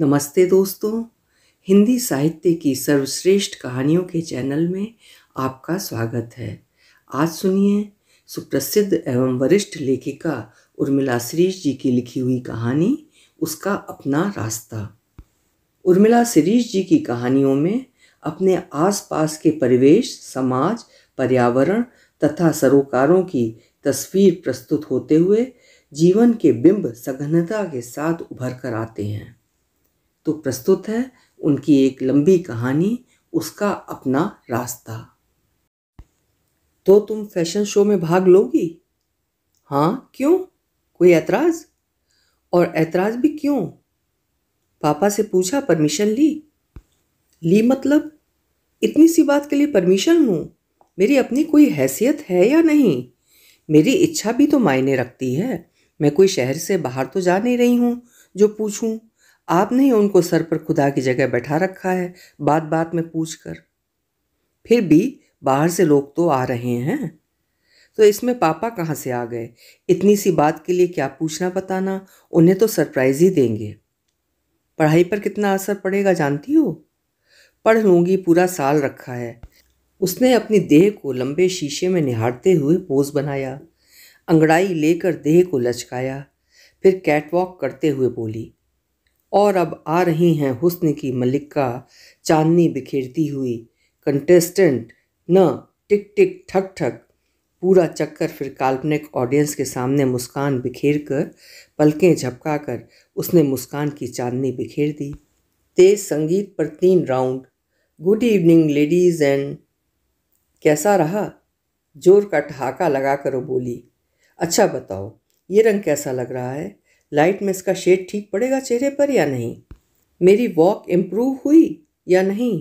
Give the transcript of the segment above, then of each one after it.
नमस्ते दोस्तों हिंदी साहित्य की सर्वश्रेष्ठ कहानियों के चैनल में आपका स्वागत है आज सुनिए सुप्रसिद्ध एवं वरिष्ठ लेखिका उर्मिला शिरीष जी की लिखी हुई कहानी उसका अपना रास्ता उर्मिला शिरीष जी की कहानियों में अपने आसपास के परिवेश समाज पर्यावरण तथा सरोकारों की तस्वीर प्रस्तुत होते हुए जीवन के बिंब सघनता के साथ उभर कर आते हैं तो प्रस्तुत है उनकी एक लंबी कहानी उसका अपना रास्ता तो तुम फैशन शो में भाग लोगी हाँ क्यों कोई ऐतराज़ और ऐतराज़ भी क्यों पापा से पूछा परमिशन ली ली मतलब इतनी सी बात के लिए परमिशन हूँ मेरी अपनी कोई हैसियत है या नहीं मेरी इच्छा भी तो मायने रखती है मैं कोई शहर से बाहर तो जा नहीं रही हूँ जो पूछूँ आपने ही उनको सर पर खुदा की जगह बैठा रखा है बात बात में पूछ कर फिर भी बाहर से लोग तो आ रहे हैं तो इसमें पापा कहाँ से आ गए इतनी सी बात के लिए क्या पूछना बताना उन्हें तो सरप्राइज़ ही देंगे पढ़ाई पर कितना असर पड़ेगा जानती हो पढ़ लूँगी पूरा साल रखा है उसने अपनी देह को लंबे शीशे में निहारते हुए पोज बनाया अंगड़ाई लेकर देह को लचकाया फिर कैटवॉक करते हुए बोली और अब आ रही हैं हुस्न की मलिका चांदनी बिखेरती हुई कंटेस्टेंट न टिक टिक ठक ठक पूरा चक्कर फिर काल्पनिक ऑडियंस के सामने मुस्कान बिखेर कर पलकें झपका कर उसने मुस्कान की चांदनी बिखेर दी तेज संगीत पर तीन round good evening ladies and कैसा रहा जोर का ठहाका कर वो बोली अच्छा बताओ ये रंग कैसा लग रहा है लाइट में इसका शेड ठीक पड़ेगा चेहरे पर या नहीं मेरी वॉक इम्प्रूव हुई या नहीं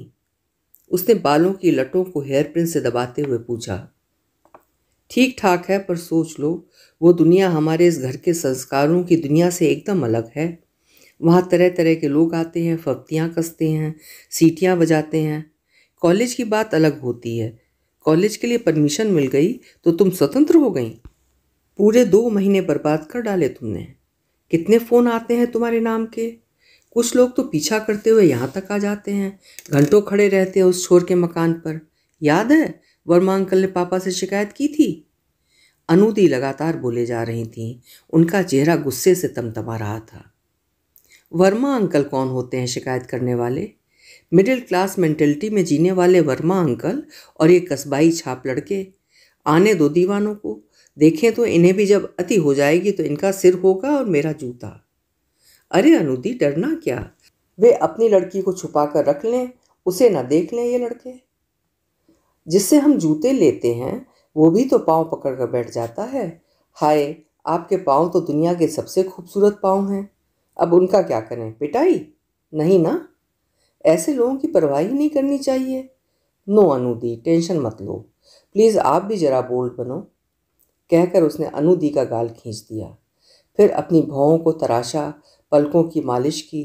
उसने बालों की लटों को हेयर पिन से दबाते हुए पूछा ठीक ठाक है पर सोच लो वो दुनिया हमारे इस घर के संस्कारों की दुनिया से एकदम अलग है वहाँ तरह तरह के लोग आते हैं फप्तियाँ कसते हैं सीटियाँ बजाते हैं कॉलेज की बात अलग होती है कॉलेज के लिए परमिशन मिल गई तो तुम स्वतंत्र हो गई पूरे दो महीने बर्बाद कर डाले तुमने कितने फ़ोन आते हैं तुम्हारे नाम के कुछ लोग तो पीछा करते हुए यहाँ तक आ जाते हैं घंटों खड़े रहते हैं उस छोर के मकान पर याद है वर्मा अंकल ने पापा से शिकायत की थी अनुदी लगातार बोले जा रही थीं उनका चेहरा गुस्से से तमतमा रहा था वर्मा अंकल कौन होते हैं शिकायत करने वाले मिडिल क्लास मेंटेलिटी में जीने वाले वर्मा अंकल और ये कस्बाई छाप लड़के आने दो दीवानों को देखें तो इन्हें भी जब अति हो जाएगी तो इनका सिर होगा और मेरा जूता अरे अनुदी डरना क्या वे अपनी लड़की को छुपा कर रख लें उसे ना देख लें ये लड़के जिससे हम जूते लेते हैं वो भी तो पाँव पकड़ कर बैठ जाता है हाय आपके पाँव तो दुनिया के सबसे खूबसूरत पाँव हैं अब उनका क्या करें पिटाई नहीं ना ऐसे लोगों की परवाही नहीं करनी चाहिए नो अनुदी टेंशन मत लो प्लीज़ आप भी ज़रा बोल्ड बनो कहकर उसने अनुदी का गाल खींच दिया फिर अपनी भौहों को तराशा पलकों की मालिश की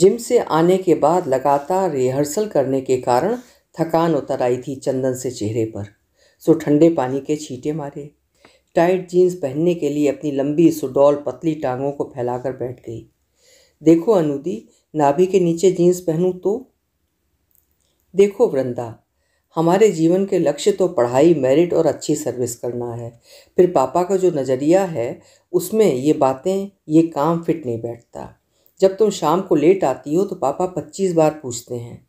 जिम से आने के बाद लगातार रिहर्सल करने के कारण थकान उतर आई थी चंदन से चेहरे पर सो ठंडे पानी के छींटे मारे टाइट जीन्स पहनने के लिए अपनी लंबी सुडौल पतली टांगों को फैलाकर बैठ गई देखो अनुदी नाभि के नीचे जीन्स पहनूँ तो देखो वृंदा हमारे जीवन के लक्ष्य तो पढ़ाई मेरिट और अच्छी सर्विस करना है फिर पापा का जो नज़रिया है उसमें ये बातें ये काम फिट नहीं बैठता जब तुम शाम को लेट आती हो तो पापा पच्चीस बार पूछते हैं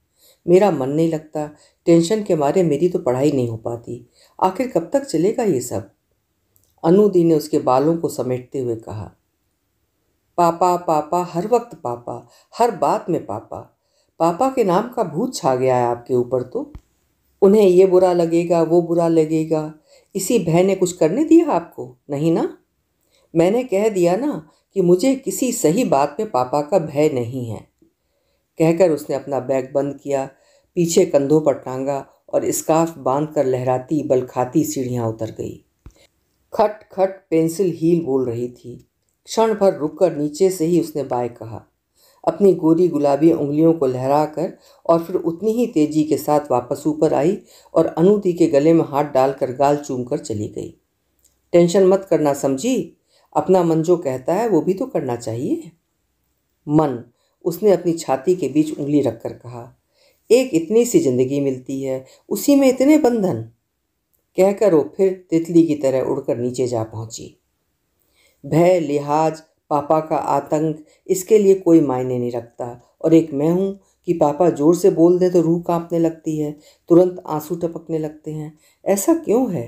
मेरा मन नहीं लगता टेंशन के मारे मेरी तो पढ़ाई नहीं हो पाती आखिर कब तक चलेगा ये सब अनुदी ने उसके बालों को समेटते हुए कहा पापा पापा हर वक्त पापा हर बात में पापा पापा के नाम का भूत छा गया है आपके ऊपर तो उन्हें ये बुरा लगेगा वो बुरा लगेगा इसी भय ने कुछ करने दिया आपको नहीं ना मैंने कह दिया ना कि मुझे किसी सही बात में पापा का भय नहीं है कहकर उसने अपना बैग बंद किया पीछे कंधों पर टांगा और स्काफ बांध कर लहराती बलखाती सीढ़ियाँ उतर गई खट खट पेंसिल हील बोल रही थी क्षण भर रुककर नीचे से ही उसने बाय कहा अपनी गोरी गुलाबी उंगलियों को लहरा कर और फिर उतनी ही तेजी के साथ वापस ऊपर आई और अनुति के गले में हाथ डालकर गाल चूम कर चली गई टेंशन मत करना समझी अपना मन जो कहता है वो भी तो करना चाहिए मन उसने अपनी छाती के बीच उंगली रखकर कहा एक इतनी सी जिंदगी मिलती है उसी में इतने बंधन कहकर वो फिर तितली की तरह उड़कर नीचे जा पहुंची भय लिहाज पापा का आतंक इसके लिए कोई मायने नहीं रखता और एक मैं हूँ कि पापा ज़ोर से बोल दें तो रूह कांपने लगती है तुरंत आंसू टपकने लगते हैं ऐसा क्यों है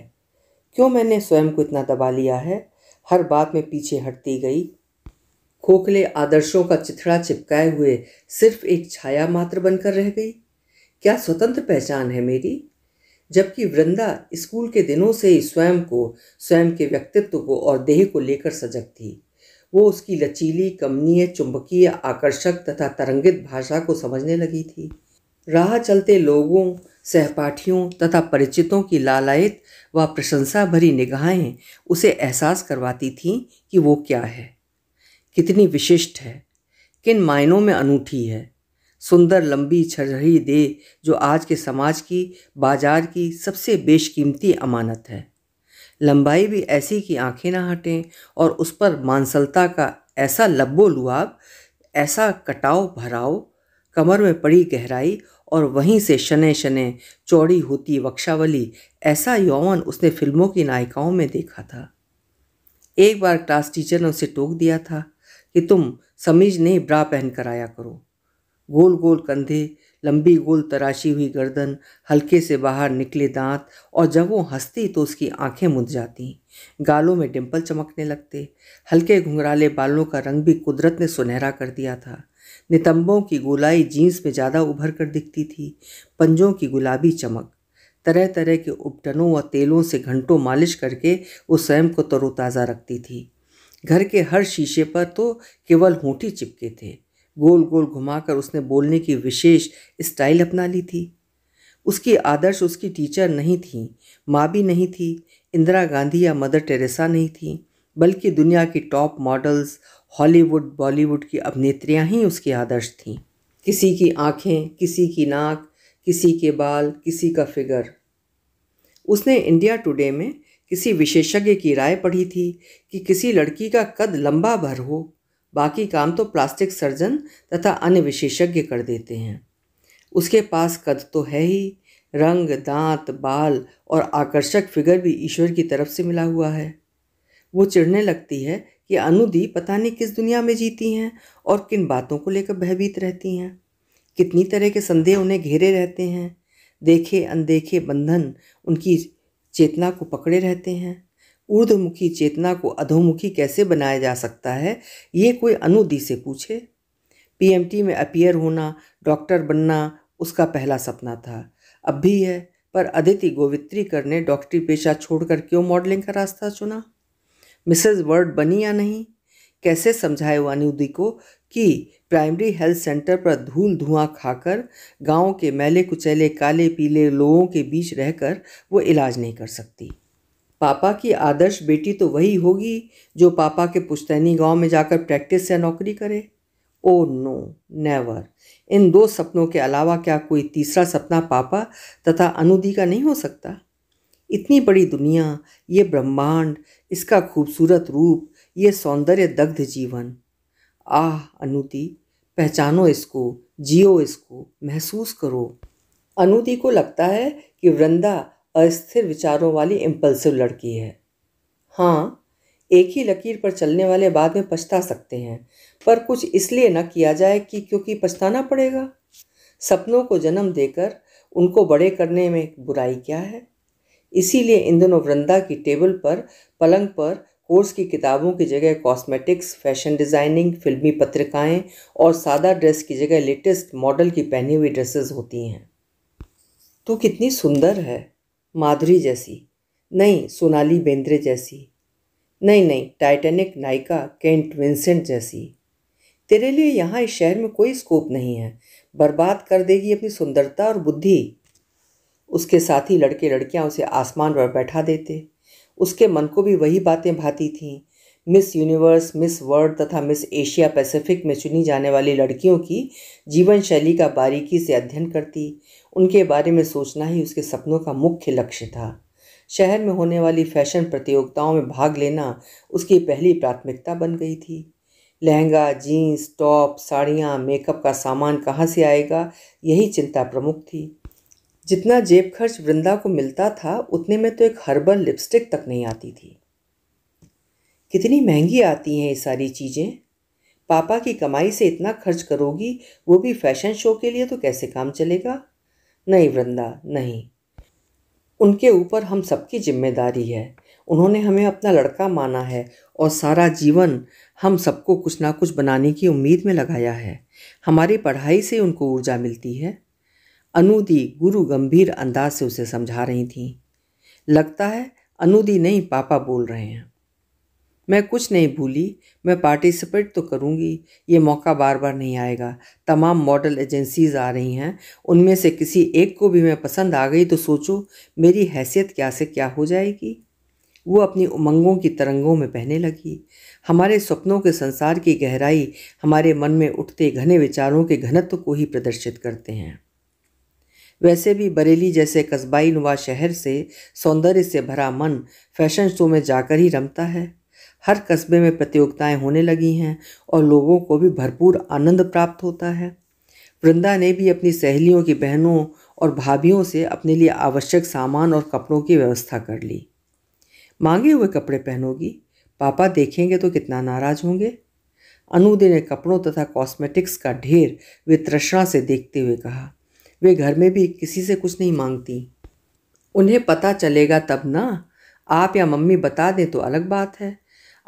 क्यों मैंने स्वयं को इतना दबा लिया है हर बात में पीछे हटती गई खोखले आदर्शों का चिथड़ा चिपकाए हुए सिर्फ एक छाया मात्र बनकर रह गई क्या स्वतंत्र पहचान है मेरी जबकि वृंदा स्कूल के दिनों से ही स्वयं को स्वयं के व्यक्तित्व को और देह को लेकर सजग थी वो उसकी लचीली कमनीय चुंबकीय आकर्षक तथा तरंगित भाषा को समझने लगी थी राह चलते लोगों सहपाठियों तथा परिचितों की लालायत व प्रशंसा भरी निगाहें उसे एहसास करवाती थीं कि वो क्या है कितनी विशिष्ट है किन मायनों में अनूठी है सुंदर लंबी छरही देह जो आज के समाज की बाजार की सबसे बेशकीमती अमानत है लंबाई भी ऐसी कि आंखें ना हटें और उस पर मांसलता का ऐसा लब्बो लुआब ऐसा कटाव भराव कमर में पड़ी गहराई और वहीं से शनै शनै चौड़ी होती वक्षावली ऐसा यौवन उसने फिल्मों की नायिकाओं में देखा था एक बार क्लास टीचर ने उसे टोक दिया था कि तुम समीज नहीं ब्रा पहन कर आया करो गोल गोल कंधे लंबी गोल तराशी हुई गर्दन हल्के से बाहर निकले दांत और जब वो हंसती तो उसकी आंखें मुद जाती गालों में डिम्पल चमकने लगते हल्के घुंघराले बालों का रंग भी कुदरत ने सुनहरा कर दिया था नितंबों की गोलाई जीन्स में ज़्यादा उभर कर दिखती थी पंजों की गुलाबी चमक तरह तरह के उपटनों व तेलों से घंटों मालिश करके वो स्वयं को तरोताज़ा रखती थी घर के हर शीशे पर तो केवल होठी चिपके थे गोल गोल घुमाकर उसने बोलने की विशेष स्टाइल अपना ली थी उसकी आदर्श उसकी टीचर नहीं थी माँ भी नहीं थी इंदिरा गांधी या मदर टेरेसा नहीं थी बल्कि दुनिया की टॉप मॉडल्स हॉलीवुड बॉलीवुड की अभिनेत्रियाँ ही उसकी आदर्श थीं किसी की आँखें किसी की नाक किसी के बाल किसी का फिगर उसने इंडिया टुडे में किसी विशेषज्ञ की राय पढ़ी थी कि किसी लड़की का कद लंबा भर हो बाकी काम तो प्लास्टिक सर्जन तथा अन्य विशेषज्ञ कर देते हैं उसके पास कद तो है ही रंग दांत बाल और आकर्षक फिगर भी ईश्वर की तरफ से मिला हुआ है वो चिढ़ने लगती है कि अनुदी पता नहीं किस दुनिया में जीती हैं और किन बातों को लेकर भयभीत रहती हैं कितनी तरह के संदेह उन्हें घेरे रहते हैं देखे अनदेखे बंधन उनकी चेतना को पकड़े रहते हैं ऊर्धमुखी चेतना को अधोमुखी कैसे बनाया जा सकता है ये कोई अनुदी से पूछे पीएमटी में अपियर होना डॉक्टर बनना उसका पहला सपना था अब भी है पर अदिति गोवित्रीकर ने डॉक्टरी पेशा छोड़कर क्यों मॉडलिंग का रास्ता चुना मिसेज वर्ड बनी या नहीं कैसे समझाए वो अनुदी को कि प्राइमरी हेल्थ सेंटर पर धूल धुआं खाकर गांव के मैले कुचैले काले पीले लोगों के बीच रहकर वो इलाज नहीं कर सकती पापा की आदर्श बेटी तो वही होगी जो पापा के पुश्तैनी गांव में जाकर प्रैक्टिस या नौकरी करे ओ नो नेवर इन दो सपनों के अलावा क्या कोई तीसरा सपना पापा तथा अनुदी का नहीं हो सकता इतनी बड़ी दुनिया ये ब्रह्मांड इसका खूबसूरत रूप ये सौंदर्य दग्ध जीवन आह अनुति पहचानो इसको जियो इसको महसूस करो अनुदी को लगता है कि वृंदा अस्थिर विचारों वाली इम्पल्सिव लड़की है हाँ एक ही लकीर पर चलने वाले बाद में पछता सकते हैं पर कुछ इसलिए न किया जाए कि क्योंकि पछताना पड़ेगा सपनों को जन्म देकर उनको बड़े करने में बुराई क्या है इसीलिए इन दिनों वृंदा की टेबल पर पलंग पर कोर्स की किताबों की जगह कॉस्मेटिक्स फैशन डिज़ाइनिंग फिल्मी पत्रिकाएं और सादा ड्रेस की जगह लेटेस्ट मॉडल की पहनी हुई ड्रेसेस होती हैं तू कितनी सुंदर है माधुरी जैसी नहीं सोनाली बेंद्रे जैसी नहीं नहीं टाइटैनिक नायिका केंट विंसेंट जैसी तेरे लिए यहाँ इस शहर में कोई स्कोप नहीं है बर्बाद कर देगी अपनी सुंदरता और बुद्धि उसके साथ ही लड़के लड़कियाँ उसे आसमान पर बैठा देते उसके मन को भी वही बातें भाती थीं मिस यूनिवर्स मिस वर्ल्ड तथा मिस एशिया पैसिफिक में चुनी जाने वाली लड़कियों की जीवन शैली का बारीकी से अध्ययन करती उनके बारे में सोचना ही उसके सपनों का मुख्य लक्ष्य था शहर में होने वाली फैशन प्रतियोगिताओं में भाग लेना उसकी पहली प्राथमिकता बन गई थी लहंगा जीन्स टॉप साड़ियाँ मेकअप का सामान कहाँ से आएगा यही चिंता प्रमुख थी जितना जेब खर्च वृंदा को मिलता था उतने में तो एक हर्बल लिपस्टिक तक नहीं आती थी कितनी महंगी आती हैं ये सारी चीज़ें पापा की कमाई से इतना खर्च करोगी वो भी फैशन शो के लिए तो कैसे काम चलेगा नहीं वृंदा नहीं उनके ऊपर हम सबकी जिम्मेदारी है उन्होंने हमें अपना लड़का माना है और सारा जीवन हम सबको कुछ ना कुछ बनाने की उम्मीद में लगाया है हमारी पढ़ाई से उनको ऊर्जा मिलती है अनुदी गुरु गंभीर अंदाज से उसे समझा रही थी लगता है अनुदी नहीं पापा बोल रहे हैं मैं कुछ नहीं भूली मैं पार्टिसिपेट तो करूँगी ये मौका बार बार नहीं आएगा तमाम मॉडल एजेंसीज आ रही हैं उनमें से किसी एक को भी मैं पसंद आ गई तो सोचो मेरी हैसियत क्या से क्या हो जाएगी वो अपनी उमंगों की तरंगों में बहने लगी हमारे सपनों के संसार की गहराई हमारे मन में उठते घने विचारों के घनत्व को ही प्रदर्शित करते हैं वैसे भी बरेली जैसे कस्बाई नुवा शहर से सौंदर्य से भरा मन फैशन शो में जाकर ही रमता है हर कस्बे में प्रतियोगिताएं होने लगी हैं और लोगों को भी भरपूर आनंद प्राप्त होता है वृंदा ने भी अपनी सहेलियों की बहनों और भाभीियों से अपने लिए आवश्यक सामान और कपड़ों की व्यवस्था कर ली मांगे हुए कपड़े पहनोगी पापा देखेंगे तो कितना नाराज होंगे अनुदे ने कपड़ों तथा कॉस्मेटिक्स का ढेर वे तृष्णा से देखते हुए कहा वे घर में भी किसी से कुछ नहीं मांगती उन्हें पता चलेगा तब ना आप या मम्मी बता दें तो अलग बात है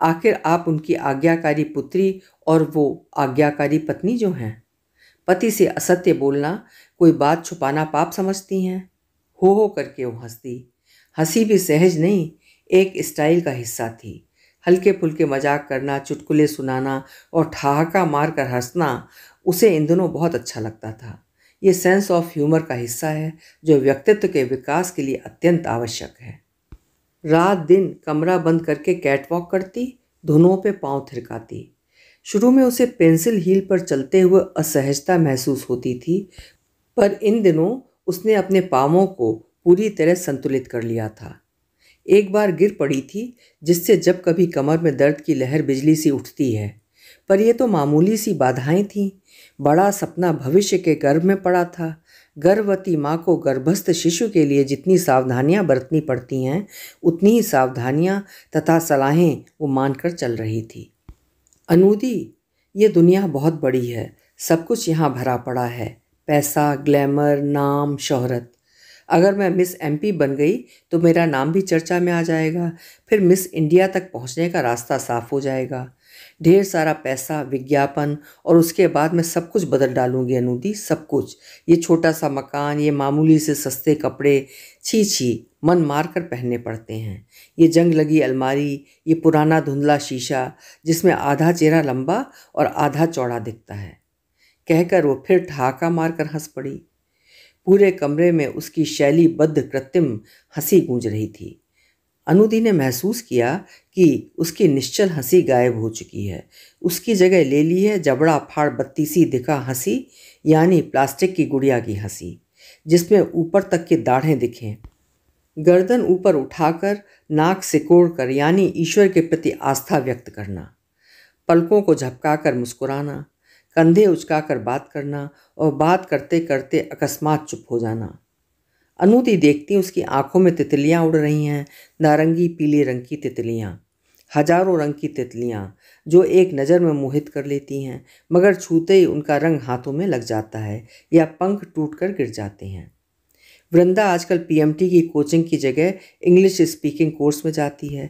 आखिर आप उनकी आज्ञाकारी पुत्री और वो आज्ञाकारी पत्नी जो हैं पति से असत्य बोलना कोई बात छुपाना पाप समझती हैं हो हो करके वो हंसती हंसी भी सहज नहीं एक स्टाइल का हिस्सा थी हल्के फुल्के मजाक करना चुटकुले सुनाना और ठहाका मार कर हंसना उसे इन दिनों बहुत अच्छा लगता था ये सेंस ऑफ ह्यूमर का हिस्सा है जो व्यक्तित्व के विकास के लिए अत्यंत आवश्यक है रात दिन कमरा बंद करके कैटवॉक करती धुनों पे पांव थिरकाती शुरू में उसे पेंसिल हील पर चलते हुए असहजता महसूस होती थी पर इन दिनों उसने अपने पाँवों को पूरी तरह संतुलित कर लिया था एक बार गिर पड़ी थी जिससे जब कभी कमर में दर्द की लहर बिजली सी उठती है पर यह तो मामूली सी बाधाएं थीं बड़ा सपना भविष्य के गर्भ में पड़ा था गर्भवती माँ को गर्भस्थ शिशु के लिए जितनी सावधानियाँ बरतनी पड़ती हैं उतनी ही सावधानियाँ तथा सलाहें वो मानकर चल रही थी अनूदी ये दुनिया बहुत बड़ी है सब कुछ यहाँ भरा पड़ा है पैसा ग्लैमर नाम शोहरत अगर मैं मिस एमपी बन गई तो मेरा नाम भी चर्चा में आ जाएगा फिर मिस इंडिया तक पहुँचने का रास्ता साफ हो जाएगा ढेर सारा पैसा विज्ञापन और उसके बाद मैं सब कुछ बदल डालूंगी अनूदी सब कुछ ये छोटा सा मकान ये मामूली से सस्ते कपड़े छी छी मन मार कर पहनने पड़ते हैं ये जंग लगी अलमारी ये पुराना धुंधला शीशा जिसमें आधा चेहरा लंबा और आधा चौड़ा दिखता है कहकर वो फिर ठहाका मार कर हंस पड़ी पूरे कमरे में उसकी शैली बद्ध कृत्रिम हंसी गूंज रही थी अनुदी ने महसूस किया कि उसकी निश्चल हंसी गायब हो चुकी है उसकी जगह ले ली है जबड़ा फाड़ बत्तीसी दिखा हंसी यानी प्लास्टिक की गुड़िया की हंसी जिसमें ऊपर तक की दाढ़ें दिखें गर्दन ऊपर उठाकर नाक सिकोड़ कर यानी ईश्वर के प्रति आस्था व्यक्त करना पलकों को झपकाकर मुस्कुराना कंधे उचकाकर बात करना और बात करते करते अकस्मात चुप हो जाना अनूति देखती उसकी आंखों में तितलियां उड़ रही हैं नारंगी पीले रंग की तितलियां हजारों रंग की तितलियाँ जो एक नज़र में मोहित कर लेती हैं मगर छूते ही उनका रंग हाथों में लग जाता है या पंख टूट कर गिर जाते हैं वृंदा आजकल पीएमटी की कोचिंग की जगह इंग्लिश स्पीकिंग कोर्स में जाती है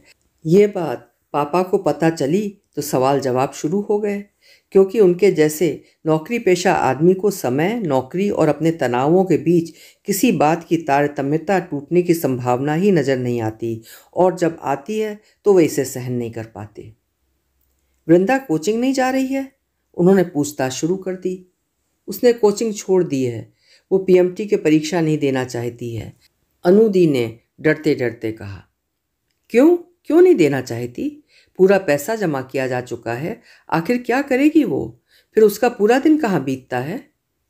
ये बात पापा को पता चली तो सवाल जवाब शुरू हो गए क्योंकि उनके जैसे नौकरी पेशा आदमी को समय नौकरी और अपने तनावों के बीच किसी बात की तारतम्यता टूटने की संभावना ही नज़र नहीं आती और जब आती है तो वे इसे सहन नहीं कर पाते वृंदा कोचिंग नहीं जा रही है उन्होंने पूछताछ शुरू कर दी उसने कोचिंग छोड़ दी है वो पीएमटी के परीक्षा नहीं देना चाहती है अनुदी ने डरते डरते कहा क्यों क्यों नहीं देना चाहती पूरा पैसा जमा किया जा चुका है आखिर क्या करेगी वो फिर उसका पूरा दिन कहाँ बीतता है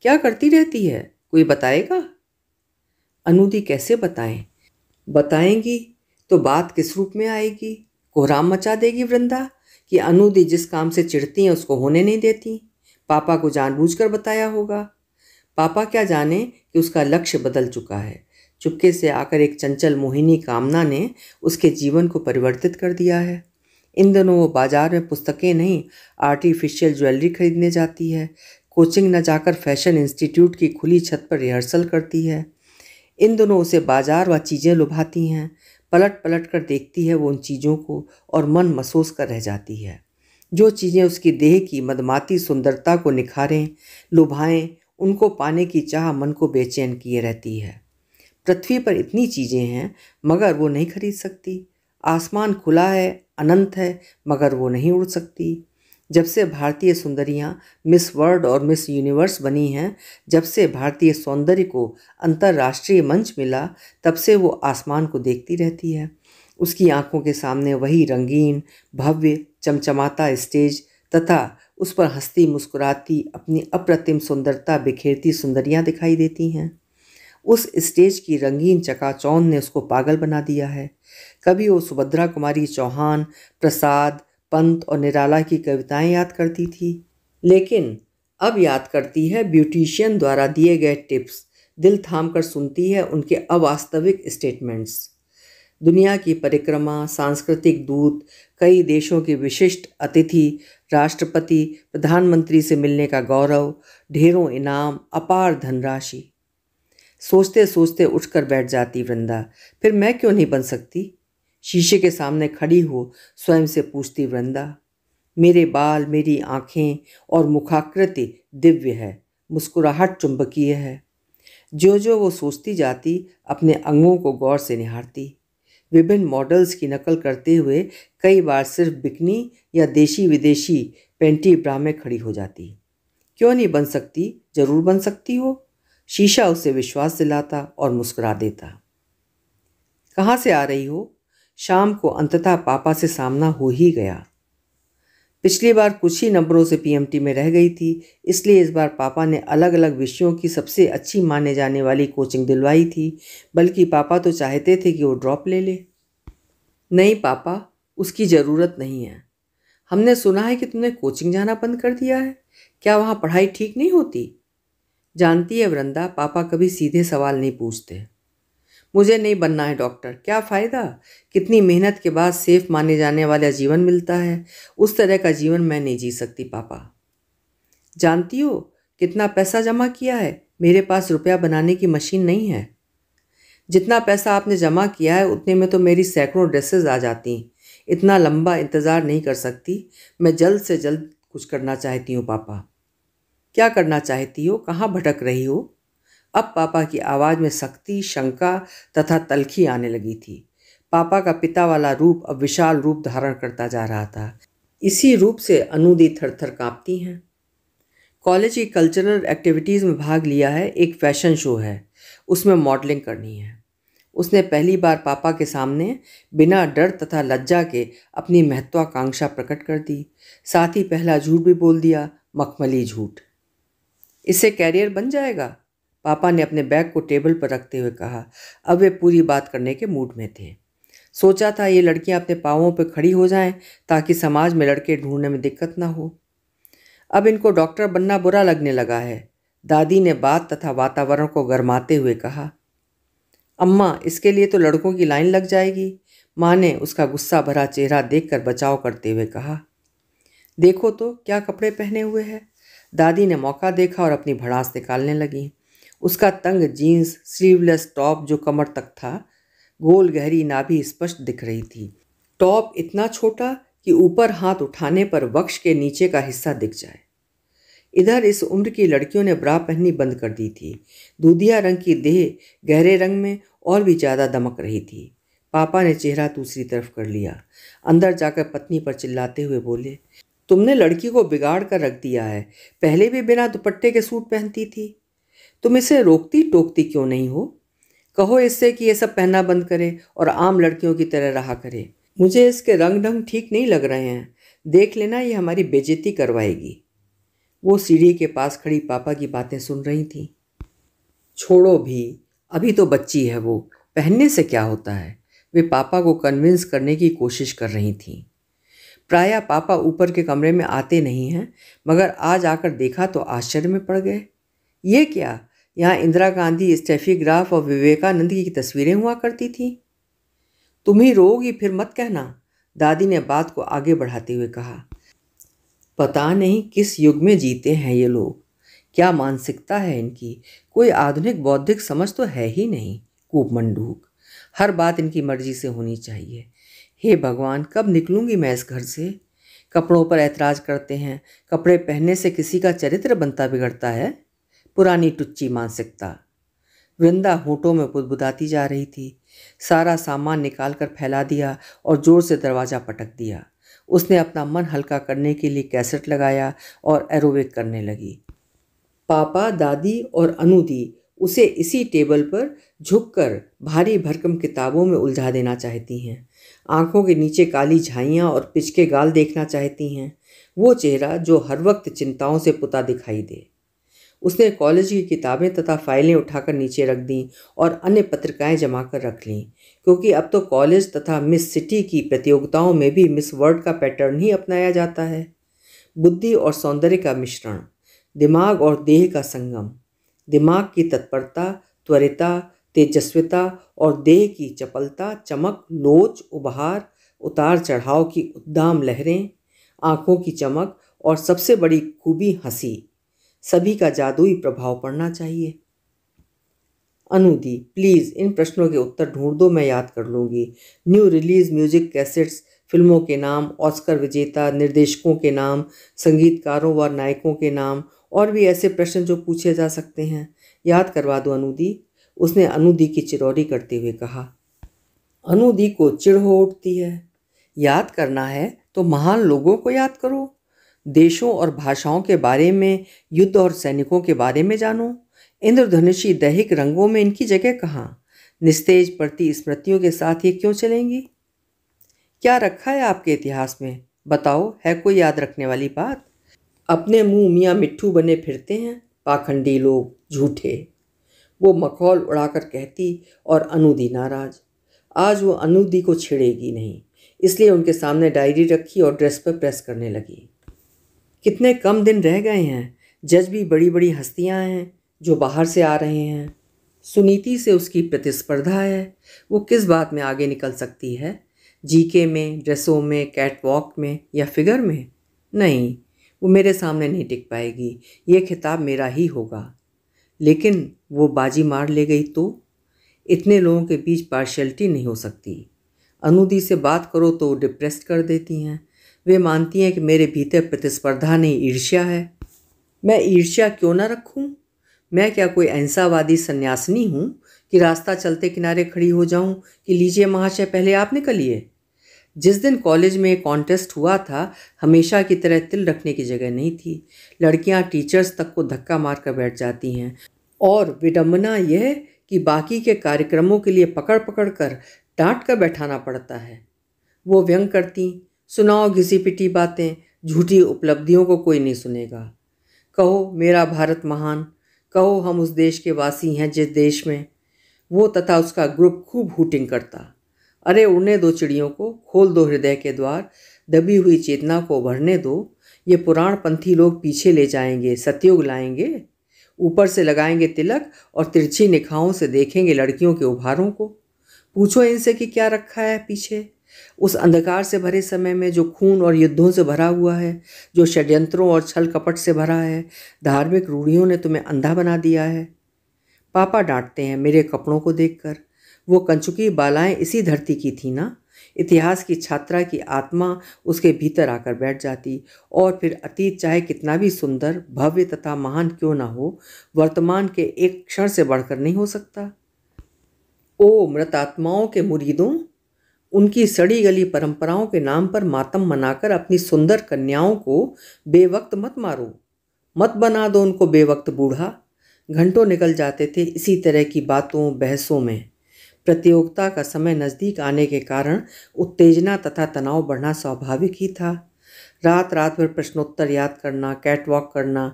क्या करती रहती है कोई बताएगा अनुदी कैसे बताएं बताएंगी तो बात किस रूप में आएगी कोहराम मचा देगी वृंदा कि अनुदी जिस काम से चिढ़ती हैं उसको होने नहीं देती पापा को जानबूझकर बताया होगा पापा क्या जाने कि उसका लक्ष्य बदल चुका है चुपके से आकर एक चंचल मोहिनी कामना ने उसके जीवन को परिवर्तित कर दिया है इन दिनों वो बाजार में पुस्तकें नहीं आर्टिफिशियल ज्वेलरी खरीदने जाती है कोचिंग न जाकर फैशन इंस्टीट्यूट की खुली छत पर रिहर्सल करती है इन दोनों उसे बाजार व चीज़ें लुभाती हैं पलट पलट कर देखती है वो उन चीज़ों को और मन महसूस कर रह जाती है जो चीज़ें उसकी देह की मदमाती सुंदरता को निखारें लुभाएं उनको पाने की चाह मन को बेचैन किए रहती है पृथ्वी पर इतनी चीज़ें हैं मगर वो नहीं खरीद सकती आसमान खुला है अनंत है मगर वो नहीं उड़ सकती जब से भारतीय सुंदरियाँ मिस वर्ल्ड और मिस यूनिवर्स बनी हैं जब से भारतीय सौंदर्य को अंतर्राष्ट्रीय मंच मिला तब से वो आसमान को देखती रहती है उसकी आंखों के सामने वही रंगीन भव्य चमचमाता स्टेज तथा उस पर हंसती मुस्कुराती अपनी अप्रतिम सुंदरता बिखेरती सुंदरियाँ दिखाई देती हैं उस स्टेज की रंगीन चकाचौंध ने उसको पागल बना दिया है कभी वो सुभद्रा कुमारी चौहान प्रसाद पंत और निराला की कविताएं याद करती थी लेकिन अब याद करती है ब्यूटिशियन द्वारा दिए गए टिप्स दिल थाम कर सुनती है उनके अवास्तविक स्टेटमेंट्स दुनिया की परिक्रमा सांस्कृतिक दूत कई देशों के विशिष्ट अतिथि राष्ट्रपति प्रधानमंत्री से मिलने का गौरव ढेरों इनाम अपार धनराशि सोचते सोचते उठकर बैठ जाती वृंदा फिर मैं क्यों नहीं बन सकती शीशे के सामने खड़ी हो स्वयं से पूछती वृंदा मेरे बाल मेरी आँखें और मुखाकृति दिव्य है मुस्कुराहट चुंबकीय है जो जो वो सोचती जाती अपने अंगों को गौर से निहारती विभिन्न मॉडल्स की नकल करते हुए कई बार सिर्फ बिकनी या देशी विदेशी पेंटी ब्रा में खड़ी हो जाती क्यों नहीं बन सकती ज़रूर बन सकती हो शीशा उसे विश्वास दिलाता और मुस्कुरा देता कहाँ से आ रही हो शाम को अंततः पापा से सामना हो ही गया पिछली बार कुछ ही नंबरों से पीएमटी में रह गई थी इसलिए इस बार पापा ने अलग अलग विषयों की सबसे अच्छी माने जाने वाली कोचिंग दिलवाई थी बल्कि पापा तो चाहते थे कि वो ड्रॉप ले ले नहीं पापा उसकी ज़रूरत नहीं है हमने सुना है कि तुमने कोचिंग जाना बंद कर दिया है क्या वहाँ पढ़ाई ठीक नहीं होती जानती है वृंदा पापा कभी सीधे सवाल नहीं पूछते मुझे नहीं बनना है डॉक्टर क्या फ़ायदा कितनी मेहनत के बाद सेफ माने जाने वाला जीवन मिलता है उस तरह का जीवन मैं नहीं जी सकती पापा जानती हो कितना पैसा जमा किया है मेरे पास रुपया बनाने की मशीन नहीं है जितना पैसा आपने जमा किया है उतने में तो मेरी सैकड़ों ड्रेसेस आ जाती इतना लंबा इंतज़ार नहीं कर सकती मैं जल्द से जल्द कुछ करना चाहती हूँ पापा क्या करना चाहती हो कहाँ भटक रही हो अब पापा की आवाज़ में सख्ती शंका तथा तलखी आने लगी थी पापा का पिता वाला रूप अब विशाल रूप धारण करता जा रहा था इसी रूप से अनुदी थर थर काँपती हैं कॉलेज की कल्चरल एक्टिविटीज़ में भाग लिया है एक फैशन शो है उसमें मॉडलिंग करनी है उसने पहली बार पापा के सामने बिना डर तथा लज्जा के अपनी महत्वाकांक्षा प्रकट कर दी साथ ही पहला झूठ भी बोल दिया मखमली झूठ इससे कैरियर बन जाएगा पापा ने अपने बैग को टेबल पर रखते हुए कहा अब वे पूरी बात करने के मूड में थे सोचा था ये लड़कियां अपने पावों पर खड़ी हो जाएं ताकि समाज में लड़के ढूंढने में दिक्कत ना हो अब इनको डॉक्टर बनना बुरा लगने लगा है दादी ने बात तथा वातावरण को गरमाते हुए कहा अम्मा इसके लिए तो लड़कों की लाइन लग जाएगी माँ ने उसका गुस्सा भरा चेहरा देखकर बचाव करते हुए कहा देखो तो क्या कपड़े पहने हुए हैं दादी ने मौका देखा और अपनी भड़ास निकालने लगी उसका तंग जीन्स स्लीवलेस टॉप जो कमर तक था गोल गहरी नाभि स्पष्ट दिख रही थी टॉप इतना छोटा कि ऊपर हाथ उठाने पर वक्ष के नीचे का हिस्सा दिख जाए इधर इस उम्र की लड़कियों ने ब्रा पहननी बंद कर दी थी दूधिया रंग की देह गहरे रंग में और भी ज़्यादा दमक रही थी पापा ने चेहरा दूसरी तरफ कर लिया अंदर जाकर पत्नी पर चिल्लाते हुए बोले तुमने लड़की को बिगाड़ कर रख दिया है पहले भी बिना दुपट्टे के सूट पहनती थी तुम इसे रोकती टोकती क्यों नहीं हो कहो इससे कि यह सब पहनना बंद करे और आम लड़कियों की तरह रहा करे मुझे इसके रंग ढंग ठीक नहीं लग रहे हैं देख लेना ये हमारी बेजती करवाएगी वो सीढ़ी के पास खड़ी पापा की बातें सुन रही थी छोड़ो भी अभी तो बच्ची है वो पहनने से क्या होता है वे पापा को कन्विंस करने की कोशिश कर रही थीं प्रायः पापा ऊपर के कमरे में आते नहीं हैं मगर आज आकर देखा तो आश्चर्य में पड़ गए ये क्या यहाँ इंदिरा गांधी स्टेफीग्राफ और विवेकानंद की तस्वीरें हुआ करती थी तुम ही रोगी फिर मत कहना दादी ने बात को आगे बढ़ाते हुए कहा पता नहीं किस युग में जीते हैं ये लोग क्या मानसिकता है इनकी कोई आधुनिक बौद्धिक समझ तो है ही नहीं कूपमंडूक हर बात इनकी मर्जी से होनी चाहिए हे भगवान कब निकलूँगी मैं इस घर से कपड़ों पर ऐतराज़ करते हैं कपड़े पहनने से किसी का चरित्र बनता बिगड़ता है पुरानी टुच्ची मानसिकता वृंदा होठों में बुदबुदाती जा रही थी सारा सामान निकाल कर फैला दिया और ज़ोर से दरवाज़ा पटक दिया उसने अपना मन हल्का करने के लिए कैसेट लगाया और एरोबिक करने लगी पापा दादी और अनुदी उसे इसी टेबल पर झुककर भारी भरकम किताबों में उलझा देना चाहती हैं आंखों के नीचे काली झाइयाँ और पिचके गाल देखना चाहती हैं वो चेहरा जो हर वक्त चिंताओं से पुता दिखाई दे उसने कॉलेज की किताबें तथा फाइलें उठाकर नीचे रख दीं और अन्य पत्रिकाएं जमा कर रख लीं क्योंकि अब तो कॉलेज तथा मिस सिटी की प्रतियोगिताओं में भी मिस वर्ल्ड का पैटर्न ही अपनाया जाता है बुद्धि और सौंदर्य का मिश्रण दिमाग और देह का संगम दिमाग की तत्परता त्वरिता तेजस्विता और देह की चपलता चमक लोच उभार उतार चढ़ाव की उद्दाम लहरें आँखों की चमक और सबसे बड़ी खूबी हंसी सभी का जादुई प्रभाव पड़ना चाहिए अनुदी प्लीज़ इन प्रश्नों के उत्तर ढूंढ दो मैं याद कर लूँगी न्यू रिलीज़ म्यूजिक कैसेट्स फिल्मों के नाम ऑस्कर विजेता निर्देशकों के नाम संगीतकारों व नायकों के नाम और भी ऐसे प्रश्न जो पूछे जा सकते हैं याद करवा दो अनुदी उसने अनुदी की चिरौरी करते हुए कहा अनुदी को चिड़ हो उठती है याद करना है तो महान लोगों को याद करो देशों और भाषाओं के बारे में युद्ध और सैनिकों के बारे में जानो इंद्रधनुषी दैहिक रंगों में इनकी जगह कहाँ निस्तेज प्रति स्मृतियों के साथ ये क्यों चलेंगी क्या रखा है आपके इतिहास में बताओ है कोई याद रखने वाली बात अपने मुंह मियाँ मिट्ठू बने फिरते हैं पाखंडी लोग झूठे वो मखौल उड़ाकर कहती और अनुदी नाराज आज वो अनुदी को छेड़ेगी नहीं इसलिए उनके सामने डायरी रखी और ड्रेस पर प्रेस करने लगी कितने कम दिन रह गए हैं जज भी बड़ी बड़ी हस्तियां हैं जो बाहर से आ रहे हैं सुनीति से उसकी प्रतिस्पर्धा है वो किस बात में आगे निकल सकती है जीके में ड्रेसों में कैटवॉक में या फिगर में नहीं वो मेरे सामने नहीं टिक पाएगी ये खिताब मेरा ही होगा लेकिन वो बाजी मार ले गई तो इतने लोगों के बीच पार्शलिटी नहीं हो सकती अनुदी से बात करो तो डिप्रेस्ड कर देती हैं वे मानती हैं कि मेरे भीतर प्रतिस्पर्धा नहीं ईर्ष्या है मैं ईर्ष्या क्यों ना रखूं? मैं क्या कोई अहिंसावादी सन्यासिनी हूँ कि रास्ता चलते किनारे खड़ी हो जाऊँ कि लीजिए महाशय पहले आप निकलिए जिस दिन कॉलेज में कॉन्टेस्ट हुआ था हमेशा की तरह तिल रखने की जगह नहीं थी लड़कियां टीचर्स तक को धक्का मार कर बैठ जाती हैं और विडम्बना यह कि बाकी के कार्यक्रमों के लिए पकड़ पकड़ कर डांट कर बैठाना पड़ता है वो व्यंग करती सुनाओ घिसी पिटी बातें झूठी उपलब्धियों को कोई नहीं सुनेगा कहो मेरा भारत महान कहो हम उस देश के वासी हैं जिस देश में वो तथा उसका ग्रुप खूब हूटिंग करता अरे उड़ने दो चिड़ियों को खोल दो हृदय के द्वार दबी हुई चेतना को भरने दो ये पुराण पंथी लोग पीछे ले जाएंगे सत्योग लाएंगे ऊपर से लगाएंगे तिलक और तिरछी निखाहों से देखेंगे लड़कियों के उभारों को पूछो इनसे कि क्या रखा है पीछे उस अंधकार से भरे समय में जो खून और युद्धों से भरा हुआ है जो षड्यंत्रों और छल कपट से भरा है धार्मिक रूढ़ियों ने तुम्हें अंधा बना दिया है पापा डांटते हैं मेरे कपड़ों को देखकर वो कंचुकी बालाएं इसी धरती की थी ना इतिहास की छात्रा की आत्मा उसके भीतर आकर बैठ जाती और फिर अतीत चाहे कितना भी सुंदर भव्य तथा महान क्यों ना हो वर्तमान के एक क्षण से बढ़कर नहीं हो सकता ओ मृतात्माओं के मुरीदों उनकी सड़ी गली परंपराओं के नाम पर मातम मनाकर अपनी सुंदर कन्याओं को बेवक्त मत मारो मत बना दो उनको बेवक्त बूढ़ा घंटों निकल जाते थे इसी तरह की बातों बहसों में प्रतियोगिता का समय नज़दीक आने के कारण उत्तेजना तथा तनाव बढ़ना स्वाभाविक ही था रात रात भर प्रश्नोत्तर याद करना कैटवॉक करना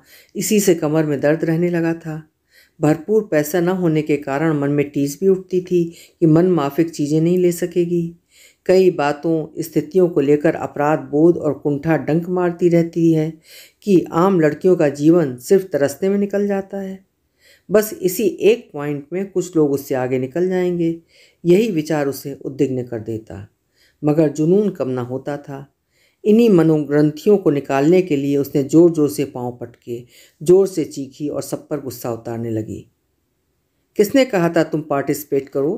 इसी से कमर में दर्द रहने लगा था भरपूर पैसा न होने के कारण मन में टीस भी उठती थी कि मन माफिक चीज़ें नहीं ले सकेगी कई बातों स्थितियों को लेकर अपराध बोध और कुंठा डंक मारती रहती है कि आम लड़कियों का जीवन सिर्फ तरसने में निकल जाता है बस इसी एक पॉइंट में कुछ लोग उससे आगे निकल जाएंगे यही विचार उसे उद्विग्न कर देता मगर जुनून कम ना होता था इन्हीं मनोग्रंथियों को निकालने के लिए उसने ज़ोर ज़ोर से पाँव पटके ज़ोर से चीखी और सब पर गुस्सा उतारने लगी किसने कहा था तुम पार्टिसिपेट करो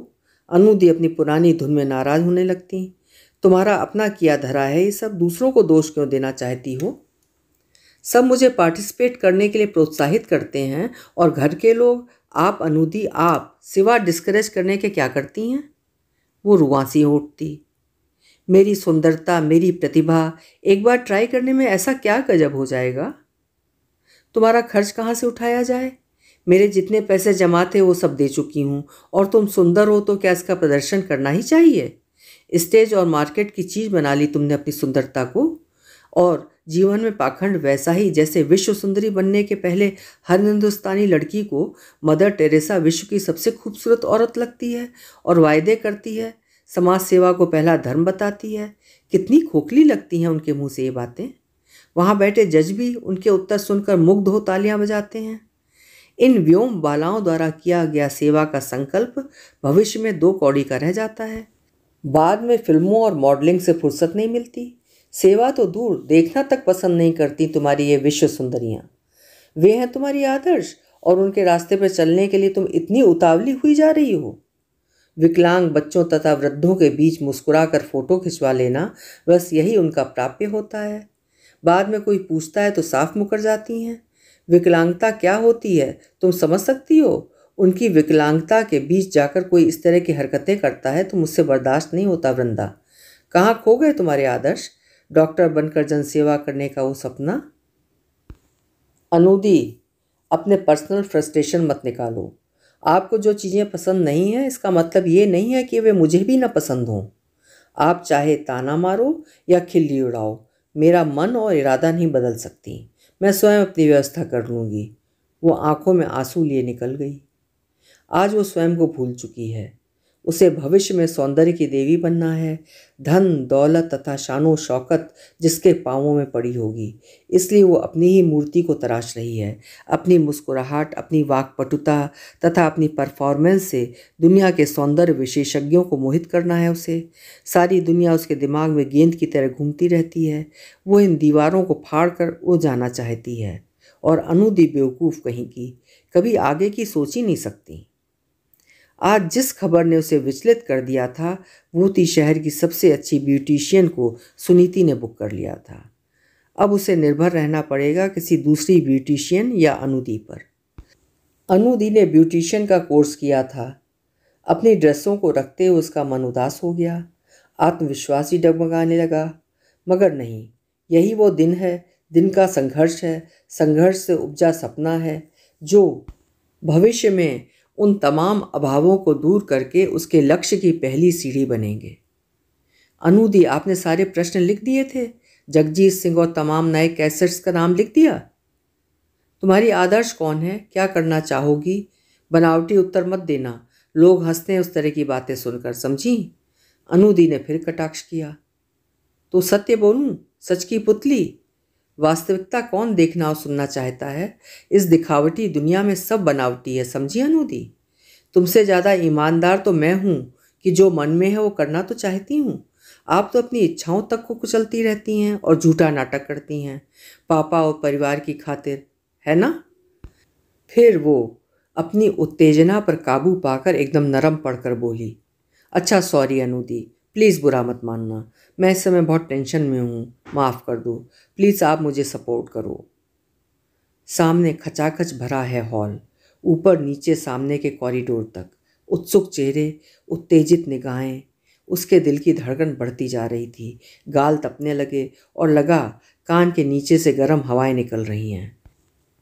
अनुदी अपनी पुरानी धुन में नाराज़ होने लगती तुम्हारा अपना किया धरा है ये सब दूसरों को दोष क्यों देना चाहती हो सब मुझे पार्टिसिपेट करने के लिए प्रोत्साहित करते हैं और घर के लोग आप अनूदी आप सिवा डिस्करेज करने के क्या करती हैं वो रुआसी उठती मेरी सुंदरता मेरी प्रतिभा एक बार ट्राई करने में ऐसा क्या गजब हो जाएगा तुम्हारा खर्च कहाँ से उठाया जाए मेरे जितने पैसे जमा थे वो सब दे चुकी हूँ और तुम सुंदर हो तो क्या इसका प्रदर्शन करना ही चाहिए स्टेज और मार्केट की चीज़ बना ली तुमने अपनी सुंदरता को और जीवन में पाखंड वैसा ही जैसे विश्व सुंदरी बनने के पहले हर हिंदुस्तानी लड़की को मदर टेरेसा विश्व की सबसे खूबसूरत औरत लगती है और वायदे करती है समाज सेवा को पहला धर्म बताती है कितनी खोखली लगती हैं उनके मुंह से ये बातें वहाँ बैठे जज भी उनके उत्तर सुनकर मुग्ध हो तालियाँ बजाते हैं इन व्योम बालाओं द्वारा किया गया सेवा का संकल्प भविष्य में दो कौड़ी का रह जाता है बाद में फिल्मों और मॉडलिंग से फुर्सत नहीं मिलती सेवा तो दूर देखना तक पसंद नहीं करती तुम्हारी ये विश्व सुंदरियाँ वे हैं तुम्हारी आदर्श और उनके रास्ते पर चलने के लिए तुम इतनी उतावली हुई जा रही हो विकलांग बच्चों तथा वृद्धों के बीच मुस्कुरा कर फोटो खिंचवा लेना बस यही उनका प्राप्य होता है बाद में कोई पूछता है तो साफ मुकर जाती हैं विकलांगता क्या होती है तुम समझ सकती हो उनकी विकलांगता के बीच जाकर कोई इस तरह की हरकतें करता है तो मुझसे बर्दाश्त नहीं होता वृंदा कहाँ खो गए तुम्हारे आदर्श डॉक्टर बनकर जनसेवा करने का वो सपना अनूदी अपने पर्सनल फ्रस्ट्रेशन मत निकालो आपको जो चीज़ें पसंद नहीं हैं इसका मतलब ये नहीं है कि वे मुझे भी ना पसंद हों आप चाहे ताना मारो या खिल्ली उड़ाओ मेरा मन और इरादा नहीं बदल सकती मैं स्वयं अपनी व्यवस्था कर लूँगी वो आंखों में आंसू लिए निकल गई आज वो स्वयं को भूल चुकी है उसे भविष्य में सौंदर्य की देवी बनना है धन दौलत तथा शानो शौकत जिसके पाँवों में पड़ी होगी इसलिए वो अपनी ही मूर्ति को तराश रही है अपनी मुस्कुराहट अपनी वाकपटुता तथा अपनी परफॉर्मेंस से दुनिया के सौंदर्य विशेषज्ञों को मोहित करना है उसे सारी दुनिया उसके दिमाग में गेंद की तरह घूमती रहती है वो इन दीवारों को फाड़ कर उड़ जाना चाहती है और अनुदी बेवकूफ़ कहीं की कभी आगे की सोच ही नहीं सकती आज जिस खबर ने उसे विचलित कर दिया था वो थी शहर की सबसे अच्छी ब्यूटिशियन को सुनीति ने बुक कर लिया था अब उसे निर्भर रहना पड़ेगा किसी दूसरी ब्यूटिशियन या अनुदी पर अनुदी ने ब्यूटिशियन का कोर्स किया था अपनी ड्रेसों को रखते हुए उसका मन उदास हो गया आत्मविश्वास ही डगमगाने लगा मगर नहीं यही वो दिन है दिन का संघर्ष है संघर्ष से उपजा सपना है जो भविष्य में उन तमाम अभावों को दूर करके उसके लक्ष्य की पहली सीढ़ी बनेंगे अनुदी आपने सारे प्रश्न लिख दिए थे जगजीत सिंह और तमाम नए कैसेट्स का नाम लिख दिया तुम्हारी आदर्श कौन है क्या करना चाहोगी बनावटी उत्तर मत देना लोग हंसते हैं उस तरह की बातें सुनकर समझी अनुदी ने फिर कटाक्ष किया तो सत्य बोलूं सच की पुतली वास्तविकता कौन देखना और सुनना चाहता है इस दिखावटी दुनिया में सब बनावटी है समझी अनूदी तुमसे ज़्यादा ईमानदार तो मैं हूँ कि जो मन में है वो करना तो चाहती हूँ आप तो अपनी इच्छाओं तक को कुचलती रहती हैं और झूठा नाटक करती हैं पापा और परिवार की खातिर है ना फिर वो अपनी उत्तेजना पर काबू पाकर एकदम नरम पड़कर बोली अच्छा सॉरी अनुदी प्लीज़ बुरा मत मानना मैं इस समय बहुत टेंशन में हूँ माफ़ कर दो प्लीज़ आप मुझे सपोर्ट करो सामने खचाखच भरा है हॉल ऊपर नीचे सामने के कॉरिडोर तक उत्सुक चेहरे उत्तेजित निगाहें उसके दिल की धड़कन बढ़ती जा रही थी गाल तपने लगे और लगा कान के नीचे से गर्म हवाएं निकल रही हैं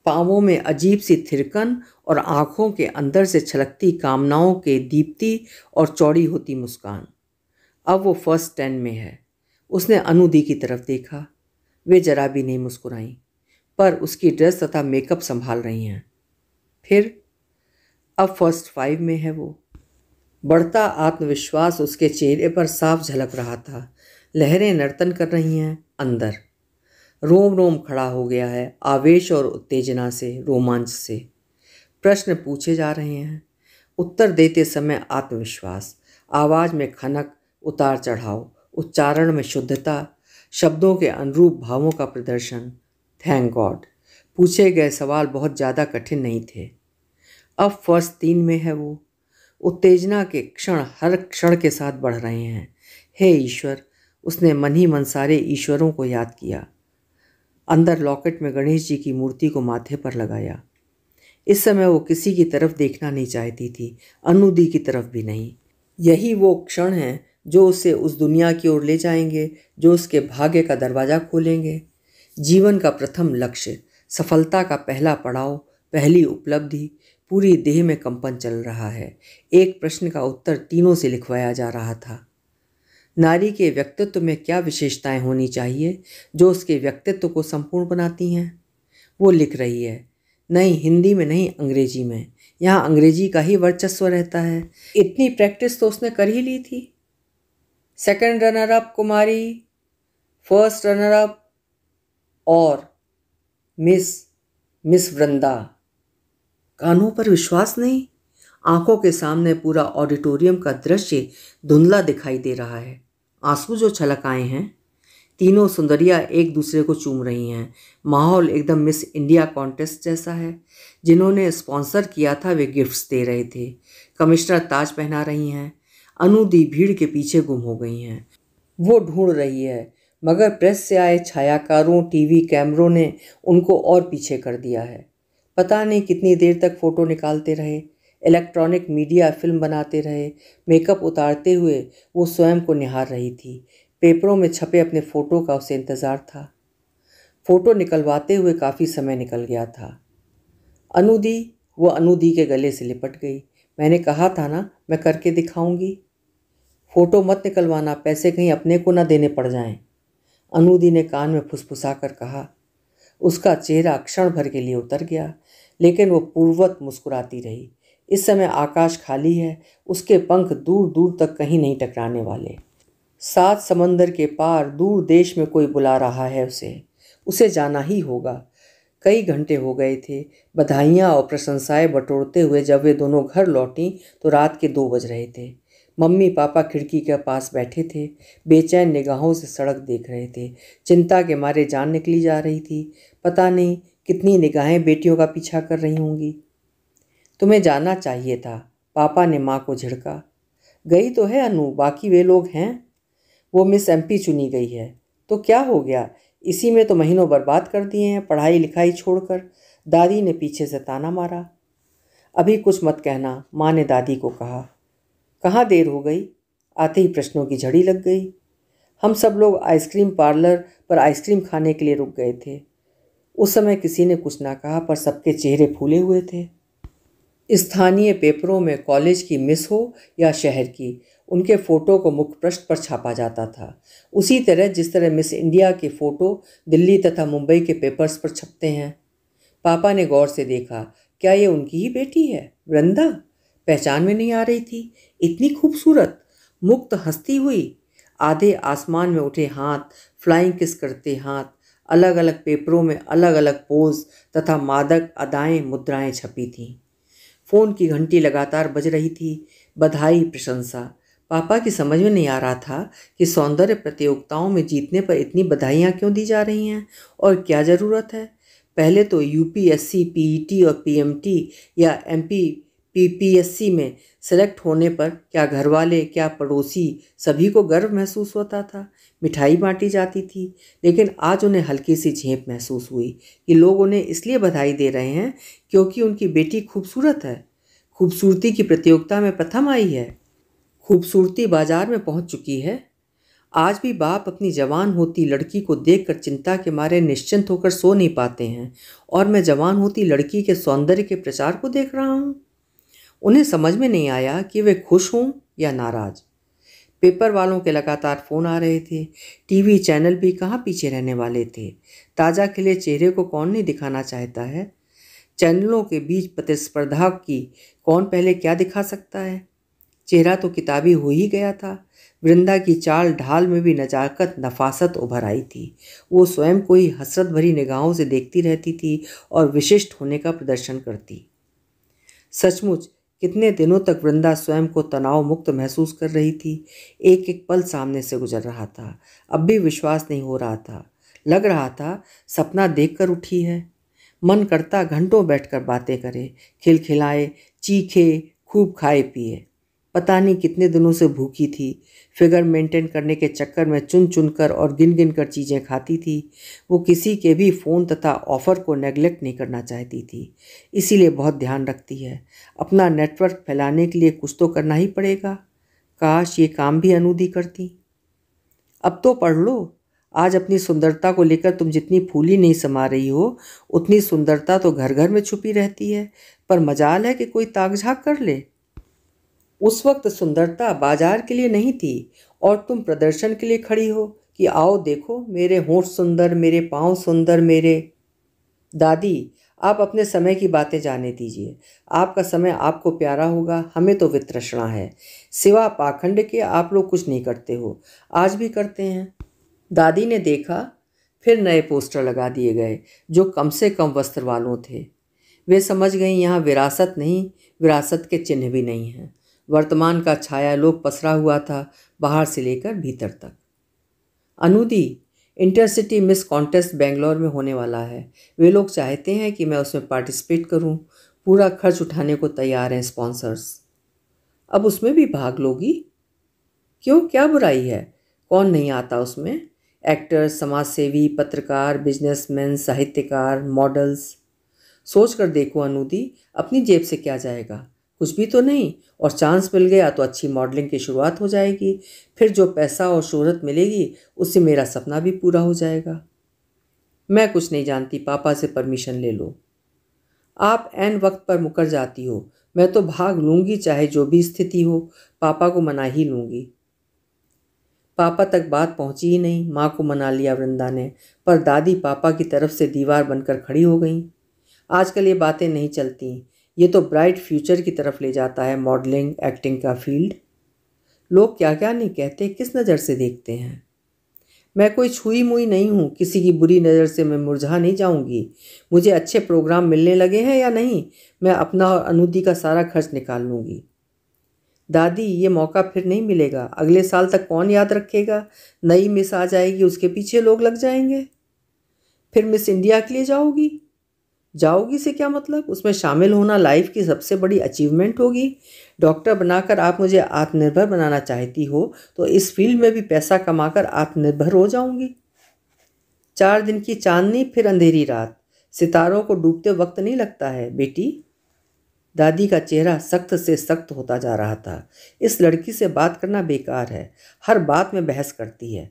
पाँवों में अजीब सी थिरकन और आँखों के अंदर से छलकती कामनाओं के दीप्ति और चौड़ी होती मुस्कान अब वो फर्स्ट टेन में है उसने अनुदी की तरफ देखा वे जरा भी नहीं मुस्कुराई पर उसकी ड्रेस तथा मेकअप संभाल रही हैं फिर अब फर्स्ट फाइव में है वो बढ़ता आत्मविश्वास उसके चेहरे पर साफ झलक रहा था लहरें नर्तन कर रही हैं अंदर रोम रोम खड़ा हो गया है आवेश और उत्तेजना से रोमांच से प्रश्न पूछे जा रहे हैं उत्तर देते समय आत्मविश्वास आवाज़ में खनक उतार चढ़ाव उच्चारण में शुद्धता शब्दों के अनुरूप भावों का प्रदर्शन थैंक गॉड पूछे गए सवाल बहुत ज़्यादा कठिन नहीं थे अब फर्स्ट तीन में है वो उत्तेजना के क्षण हर क्षण के साथ बढ़ रहे हैं हे ईश्वर उसने मन ही मन सारे ईश्वरों को याद किया अंदर लॉकेट में गणेश जी की मूर्ति को माथे पर लगाया इस समय वो किसी की तरफ देखना नहीं चाहती थी अनुदी की तरफ भी नहीं यही वो क्षण है जो उसे उस दुनिया की ओर ले जाएंगे जो उसके भाग्य का दरवाज़ा खोलेंगे जीवन का प्रथम लक्ष्य सफलता का पहला पड़ाव पहली उपलब्धि पूरी देह में कंपन चल रहा है एक प्रश्न का उत्तर तीनों से लिखवाया जा रहा था नारी के व्यक्तित्व में क्या विशेषताएं होनी चाहिए जो उसके व्यक्तित्व को संपूर्ण बनाती हैं वो लिख रही है नहीं हिंदी में नहीं अंग्रेजी में यहाँ अंग्रेजी का ही वर्चस्व रहता है इतनी प्रैक्टिस तो उसने कर ही ली थी सेकंड रनर अप कुमारी फर्स्ट रनर अप और मिस मिस वृंदा कानों पर विश्वास नहीं आंखों के सामने पूरा ऑडिटोरियम का दृश्य धुंधला दिखाई दे रहा है आंसू जो छलक आए हैं तीनों सुंदरियां एक दूसरे को चूम रही हैं माहौल एकदम मिस इंडिया कॉन्टेस्ट जैसा है जिन्होंने स्पॉन्सर किया था वे गिफ्ट्स दे रहे थे कमिश्नर ताज पहना रही हैं अनुदी भीड़ के पीछे गुम हो गई हैं वो ढूंढ रही है मगर प्रेस से आए छायाकारों टीवी कैमरों ने उनको और पीछे कर दिया है पता नहीं कितनी देर तक फ़ोटो निकालते रहे इलेक्ट्रॉनिक मीडिया फिल्म बनाते रहे मेकअप उतारते हुए वो स्वयं को निहार रही थी पेपरों में छपे अपने फ़ोटो का उसे इंतज़ार था फ़ोटो निकलवाते हुए काफ़ी समय निकल गया था अनुदी वो अनुदी के गले से लिपट गई मैंने कहा था ना मैं करके दिखाऊंगी फ़ोटो मत निकलवाना पैसे कहीं अपने को ना देने पड़ जाएं। अनूदी ने कान में फुसफुसा कर कहा उसका चेहरा क्षण भर के लिए उतर गया लेकिन वो पूर्वत मुस्कुराती रही इस समय आकाश खाली है उसके पंख दूर दूर तक कहीं नहीं टकराने वाले सात समंदर के पार दूर देश में कोई बुला रहा है उसे उसे जाना ही होगा कई घंटे हो गए थे बधाइयाँ और प्रशंसाएं बटोरते हुए जब वे दोनों घर लौटी तो रात के दो बज रहे थे मम्मी पापा खिड़की के पास बैठे थे बेचैन निगाहों से सड़क देख रहे थे चिंता के मारे जान निकली जा रही थी पता नहीं कितनी निगाहें बेटियों का पीछा कर रही होंगी तुम्हें जाना चाहिए था पापा ने माँ को झिड़का गई तो है अनु बाकी वे लोग हैं वो मिस एमपी चुनी गई है तो क्या हो गया इसी में तो महीनों बर्बाद कर दिए हैं पढ़ाई लिखाई छोड़कर दादी ने पीछे से ताना मारा अभी कुछ मत कहना माँ ने दादी को कहा कहाँ देर हो गई आते ही प्रश्नों की झड़ी लग गई हम सब लोग आइसक्रीम पार्लर पर आइसक्रीम खाने के लिए रुक गए थे उस समय किसी ने कुछ ना कहा पर सबके चेहरे फूले हुए थे स्थानीय पेपरों में कॉलेज की मिस हो या शहर की उनके फ़ोटो को मुख्य पृष्ठ पर छापा जाता था उसी तरह जिस तरह मिस इंडिया के फ़ोटो दिल्ली तथा मुंबई के पेपर्स पर छपते हैं पापा ने गौर से देखा क्या ये उनकी ही बेटी है वृंदा पहचान में नहीं आ रही थी इतनी खूबसूरत मुक्त हस्ती हुई आधे आसमान में उठे हाथ फ्लाइंग किस करते हाथ अलग अलग पेपरों में अलग अलग पोज तथा मादक अदाएं मुद्राएं छपी थीं फ़ोन की घंटी लगातार बज रही थी बधाई प्रशंसा पापा की समझ में नहीं आ रहा था कि सौंदर्य प्रतियोगिताओं में जीतने पर इतनी बधाइयाँ क्यों दी जा रही हैं और क्या ज़रूरत है पहले तो यूपीएससी पीईटी e और पीएमटी या एमपी पीपीएससी में सेलेक्ट होने पर क्या घर वाले क्या पड़ोसी सभी को गर्व महसूस होता था मिठाई बांटी जाती थी लेकिन आज उन्हें हल्की सी झेप महसूस हुई कि लोग उन्हें इसलिए बधाई दे रहे हैं क्योंकि उनकी बेटी खूबसूरत है खूबसूरती की प्रतियोगिता में प्रथम आई है खूबसूरती बाजार में पहुंच चुकी है आज भी बाप अपनी जवान होती लड़की को देखकर चिंता के मारे निश्चिंत होकर सो नहीं पाते हैं और मैं जवान होती लड़की के सौंदर्य के प्रचार को देख रहा हूँ उन्हें समझ में नहीं आया कि वे खुश हों या नाराज पेपर वालों के लगातार फ़ोन आ रहे थे टीवी चैनल भी कहाँ पीछे रहने वाले थे ताज़ा खिले चेहरे को कौन नहीं दिखाना चाहता है चैनलों के बीच प्रतिस्पर्धा की कौन पहले क्या दिखा सकता है चेहरा तो किताबी हो ही गया था वृंदा की चाल ढाल में भी नजाकत नफासत उभर आई थी वो स्वयं को ही हसरत भरी निगाहों से देखती रहती थी और विशिष्ट होने का प्रदर्शन करती सचमुच कितने दिनों तक वृंदा स्वयं को तनाव मुक्त महसूस कर रही थी एक एक पल सामने से गुजर रहा था अब भी विश्वास नहीं हो रहा था लग रहा था सपना देखकर उठी है मन करता घंटों बैठकर बातें करे खिलखिलाए चीखे खूब खाए पिए पता नहीं कितने दिनों से भूखी थी फिगर मेंटेन करने के चक्कर में चुन चुन कर और गिन गिन कर चीज़ें खाती थी वो किसी के भी फ़ोन तथा ऑफ़र को नेगलेक्ट नहीं करना चाहती थी इसीलिए बहुत ध्यान रखती है अपना नेटवर्क फैलाने के लिए कुछ तो करना ही पड़ेगा काश ये काम भी अनूदी करती अब तो पढ़ लो आज अपनी सुंदरता को लेकर तुम जितनी फूली नहीं समा रही हो उतनी सुंदरता तो घर घर में छुपी रहती है पर मजाल है कि कोई ताक झाक कर ले उस वक्त सुंदरता बाजार के लिए नहीं थी और तुम प्रदर्शन के लिए खड़ी हो कि आओ देखो मेरे होंठ सुंदर मेरे पाँव सुंदर मेरे दादी आप अपने समय की बातें जाने दीजिए आपका समय आपको प्यारा होगा हमें तो वित्रषणा है सिवा पाखंड के आप लोग कुछ नहीं करते हो आज भी करते हैं दादी ने देखा फिर नए पोस्टर लगा दिए गए जो कम से कम वस्त्र वालों थे वे समझ गई यहाँ विरासत नहीं विरासत के चिन्ह भी नहीं हैं वर्तमान का छाया लोग पसरा हुआ था बाहर से लेकर भीतर तक अनुदी इंटरसिटी मिस कॉन्टेस्ट बेंगलोर में होने वाला है वे लोग चाहते हैं कि मैं उसमें पार्टिसिपेट करूं पूरा खर्च उठाने को तैयार हैं स्पॉन्सर्स अब उसमें भी भाग लोगी क्यों क्या बुराई है कौन नहीं आता उसमें एक्टर समाजसेवी पत्रकार बिजनेसमैन साहित्यकार मॉडल्स सोच कर देखो अनुदी अपनी जेब से क्या जाएगा कुछ भी तो नहीं और चांस मिल गया तो अच्छी मॉडलिंग की शुरुआत हो जाएगी फिर जो पैसा और शोहरत मिलेगी उससे मेरा सपना भी पूरा हो जाएगा मैं कुछ नहीं जानती पापा से परमिशन ले लो आप एन वक्त पर मुकर जाती हो मैं तो भाग लूँगी चाहे जो भी स्थिति हो पापा को मना ही लूँगी पापा तक बात पहुँची ही नहीं माँ को मना लिया वृंदा ने पर दादी पापा की तरफ से दीवार बनकर खड़ी हो गई आजकल ये बातें नहीं चलती ये तो ब्राइट फ्यूचर की तरफ ले जाता है मॉडलिंग एक्टिंग का फील्ड लोग क्या क्या नहीं कहते किस नज़र से देखते हैं मैं कोई छुई मुई नहीं हूँ किसी की बुरी नज़र से मैं मुरझा नहीं जाऊँगी मुझे अच्छे प्रोग्राम मिलने लगे हैं या नहीं मैं अपना और अनुदी का सारा खर्च निकाल लूँगी दादी ये मौका फिर नहीं मिलेगा अगले साल तक कौन याद रखेगा नई मिस आ जाएगी उसके पीछे लोग लग जाएंगे फिर मिस इंडिया के लिए जाओगी जाओगी से क्या मतलब उसमें शामिल होना लाइफ की सबसे बड़ी अचीवमेंट होगी डॉक्टर बनाकर आप मुझे आत्मनिर्भर बनाना चाहती हो तो इस फील्ड में भी पैसा कमाकर आत्मनिर्भर हो जाऊंगी चार दिन की चांदनी फिर अंधेरी रात सितारों को डूबते वक्त नहीं लगता है बेटी दादी का चेहरा सख्त से सख्त होता जा रहा था इस लड़की से बात करना बेकार है हर बात में बहस करती है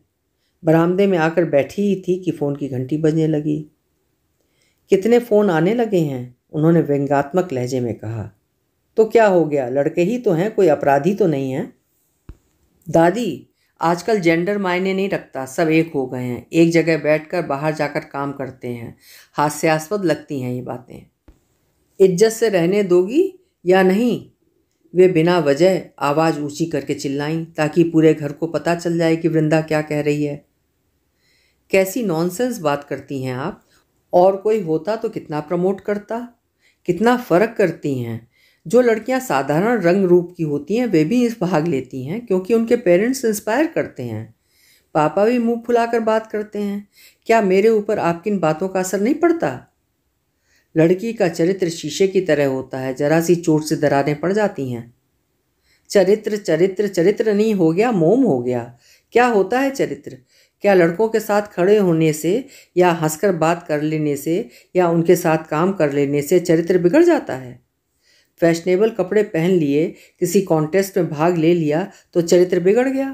बरामदे में आकर बैठी ही थी कि फ़ोन की घंटी बजने लगी कितने फ़ोन आने लगे हैं उन्होंने व्यंगात्मक लहजे में कहा तो क्या हो गया लड़के ही तो हैं कोई अपराधी तो नहीं है दादी आजकल जेंडर मायने नहीं रखता सब एक हो गए हैं एक जगह बैठकर बाहर जाकर काम करते हैं हास्यास्पद लगती हैं ये बातें इज्जत से रहने दोगी या नहीं वे बिना वजह आवाज़ ऊंची करके चिल्लाईं ताकि पूरे घर को पता चल जाए कि वृंदा क्या कह रही है कैसी नॉनसेंस बात करती हैं आप और कोई होता तो कितना प्रमोट करता कितना फ़र्क करती हैं जो लड़कियां साधारण रंग रूप की होती हैं वे भी इस भाग लेती हैं क्योंकि उनके पेरेंट्स इंस्पायर करते हैं पापा भी मुंह फुलाकर बात करते हैं क्या मेरे ऊपर आपकी इन बातों का असर नहीं पड़ता लड़की का चरित्र शीशे की तरह होता है जरा सी चोट से दरारें पड़ जाती हैं चरित्र चरित्र चरित्र नहीं हो गया मोम हो गया क्या होता है चरित्र क्या लड़कों के साथ खड़े होने से या हंसकर बात कर लेने से या उनके साथ काम कर लेने से चरित्र बिगड़ जाता है फैशनेबल कपड़े पहन लिए किसी कॉन्टेस्ट में भाग ले लिया तो चरित्र बिगड़ गया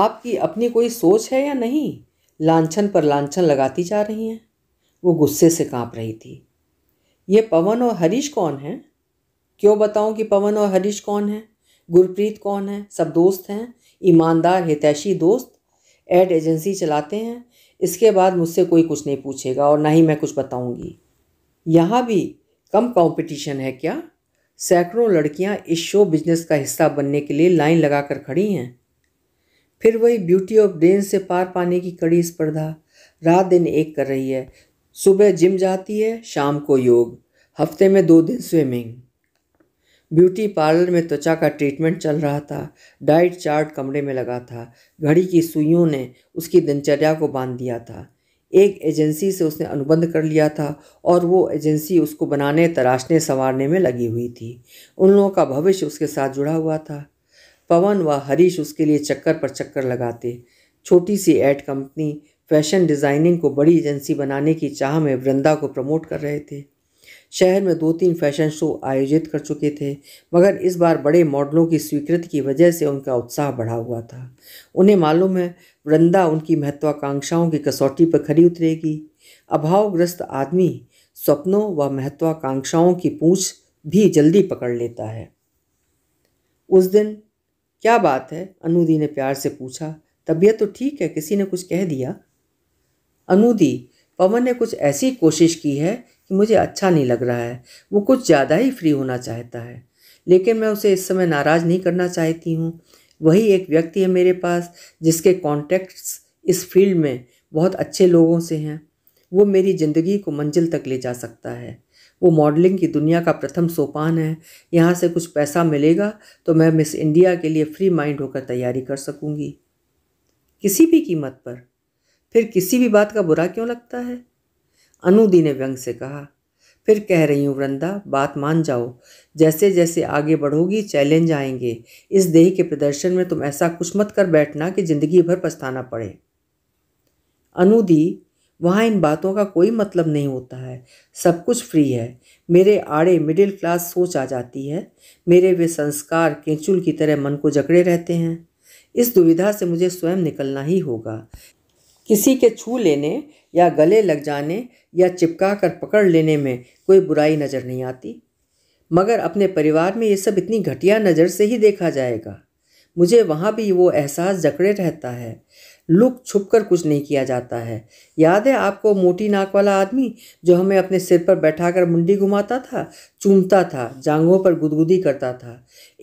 आपकी अपनी कोई सोच है या नहीं लांछन पर लांछन लगाती जा रही हैं वो गुस्से से कांप रही थी ये पवन और हरीश कौन हैं क्यों बताऊं कि पवन और हरीश कौन हैं गुरप्रीत कौन है सब दोस्त हैं ईमानदार हितैषी दोस्त एड एजेंसी चलाते हैं इसके बाद मुझसे कोई कुछ नहीं पूछेगा और ना ही मैं कुछ बताऊंगी यहाँ भी कम कंपटीशन है क्या सैकड़ों लड़कियाँ इस शो बिजनेस का हिस्सा बनने के लिए लाइन लगाकर खड़ी हैं फिर वही ब्यूटी ऑफ डेन से पार पाने की कड़ी स्पर्धा रात दिन एक कर रही है सुबह जिम जाती है शाम को योग हफ्ते में दो दिन स्विमिंग ब्यूटी पार्लर में त्वचा का ट्रीटमेंट चल रहा था डाइट चार्ट कमरे में लगा था घड़ी की सुइयों ने उसकी दिनचर्या को बांध दिया था एक एजेंसी से उसने अनुबंध कर लिया था और वो एजेंसी उसको बनाने तराशने संवारने में लगी हुई थी उन लोगों का भविष्य उसके साथ जुड़ा हुआ था पवन व हरीश उसके लिए चक्कर पर चक्कर लगाते छोटी सी एड कंपनी फैशन डिज़ाइनिंग को बड़ी एजेंसी बनाने की चाह में वृंदा को प्रमोट कर रहे थे शहर में दो तीन फैशन शो आयोजित कर चुके थे मगर इस बार बड़े मॉडलों की स्वीकृति की वजह से उनका उत्साह बढ़ा हुआ था उन्हें मालूम है वृंदा उनकी महत्वाकांक्षाओं की कसौटी पर खड़ी उतरेगी अभावग्रस्त आदमी स्वप्नों व महत्वाकांक्षाओं की पूछ भी जल्दी पकड़ लेता है उस दिन क्या बात है अनुदी ने प्यार से पूछा तबीयत तो ठीक है किसी ने कुछ कह दिया अनुदी पवन ने कुछ ऐसी कोशिश की है कि मुझे अच्छा नहीं लग रहा है वो कुछ ज़्यादा ही फ्री होना चाहता है लेकिन मैं उसे इस समय नाराज़ नहीं करना चाहती हूँ वही एक व्यक्ति है मेरे पास जिसके कॉन्टैक्ट्स इस फील्ड में बहुत अच्छे लोगों से हैं वो मेरी ज़िंदगी को मंजिल तक ले जा सकता है वो मॉडलिंग की दुनिया का प्रथम सोपान है यहाँ से कुछ पैसा मिलेगा तो मैं मिस इंडिया के लिए फ्री माइंड होकर तैयारी कर सकूँगी किसी भी कीमत पर फिर किसी भी बात का बुरा क्यों लगता है अनुदी ने व्यंग से कहा फिर कह रही हूँ वृंदा बात मान जाओ जैसे जैसे आगे बढ़ोगी चैलेंज आएंगे इस देह के प्रदर्शन में तुम ऐसा कुछ मत कर बैठना कि जिंदगी भर पछताना पड़े अनुदी वहाँ इन बातों का कोई मतलब नहीं होता है सब कुछ फ्री है मेरे आड़े मिडिल क्लास सोच आ जाती है मेरे वे संस्कार केंचुल की तरह मन को जकड़े रहते हैं इस दुविधा से मुझे स्वयं निकलना ही होगा किसी के छू लेने या गले लग जाने या चिपका कर पकड़ लेने में कोई बुराई नज़र नहीं आती मगर अपने परिवार में ये सब इतनी घटिया नज़र से ही देखा जाएगा मुझे वहाँ भी वो एहसास जकड़े रहता है लुक छुप कर कुछ नहीं किया जाता है याद है आपको मोटी नाक वाला आदमी जो हमें अपने सिर पर बैठा कर मुंडी घुमाता था चूमता था जांघों पर गुदगुदी करता था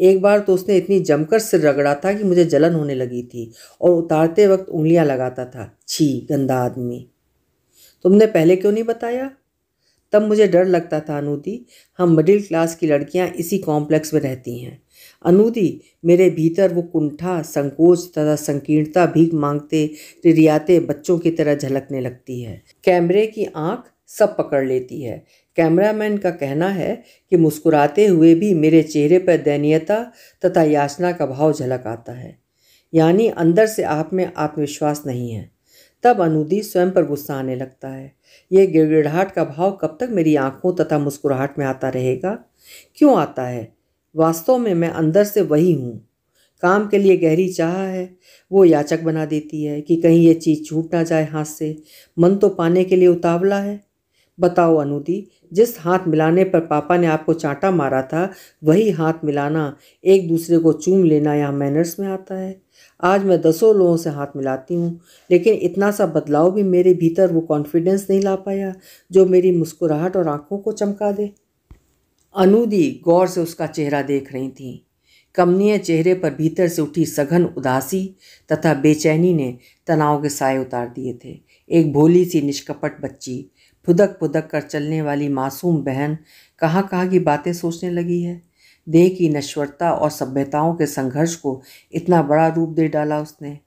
एक बार तो उसने इतनी जमकर सिर रगड़ा था कि मुझे जलन होने लगी थी और उतारते वक्त उंगलियां लगाता था छी गंदा आदमी तुमने पहले क्यों नहीं बताया तब मुझे डर लगता था अनूदी हम मिडिल क्लास की लड़कियां इसी कॉम्प्लेक्स में रहती हैं अनूदी मेरे भीतर वो कुंठा संकोच तथा संकीर्णता भीख मांगते रियाते बच्चों की तरह झलकने लगती है कैमरे की आँख सब पकड़ लेती है कैमरामैन का कहना है कि मुस्कुराते हुए भी मेरे चेहरे पर दयनीयता तथा याचना का भाव झलक आता है यानी अंदर से आप में आत्मविश्वास नहीं है तब अनुदी स्वयं पर गुस्सा आने लगता है यह गिड़गिड़ाहट का भाव कब तक मेरी आंखों तथा मुस्कुराहट में आता रहेगा क्यों आता है वास्तव में मैं अंदर से वही हूँ काम के लिए गहरी चाह है वो याचक बना देती है कि कहीं ये चीज़ छूट ना जाए हाथ से मन तो पाने के लिए उतावला है बताओ अनूदी जिस हाथ मिलाने पर पापा ने आपको चांटा मारा था वही हाथ मिलाना एक दूसरे को चूम लेना यहाँ मैनर्स में आता है आज मैं दसों लोगों से हाथ मिलाती हूँ लेकिन इतना सा बदलाव भी मेरे भीतर वो कॉन्फिडेंस नहीं ला पाया जो मेरी मुस्कुराहट और आँखों को चमका दे अनूदी गौर से उसका चेहरा देख रही थी कमनीय चेहरे पर भीतर से उठी सघन उदासी तथा बेचैनी ने तनाव के साय उतार दिए थे एक भोली सी निष्कपट बच्ची फुदक फुदक कर चलने वाली मासूम बहन कहाँ कहाँ की बातें सोचने लगी है देह की नश्वरता और सभ्यताओं के संघर्ष को इतना बड़ा रूप दे डाला उसने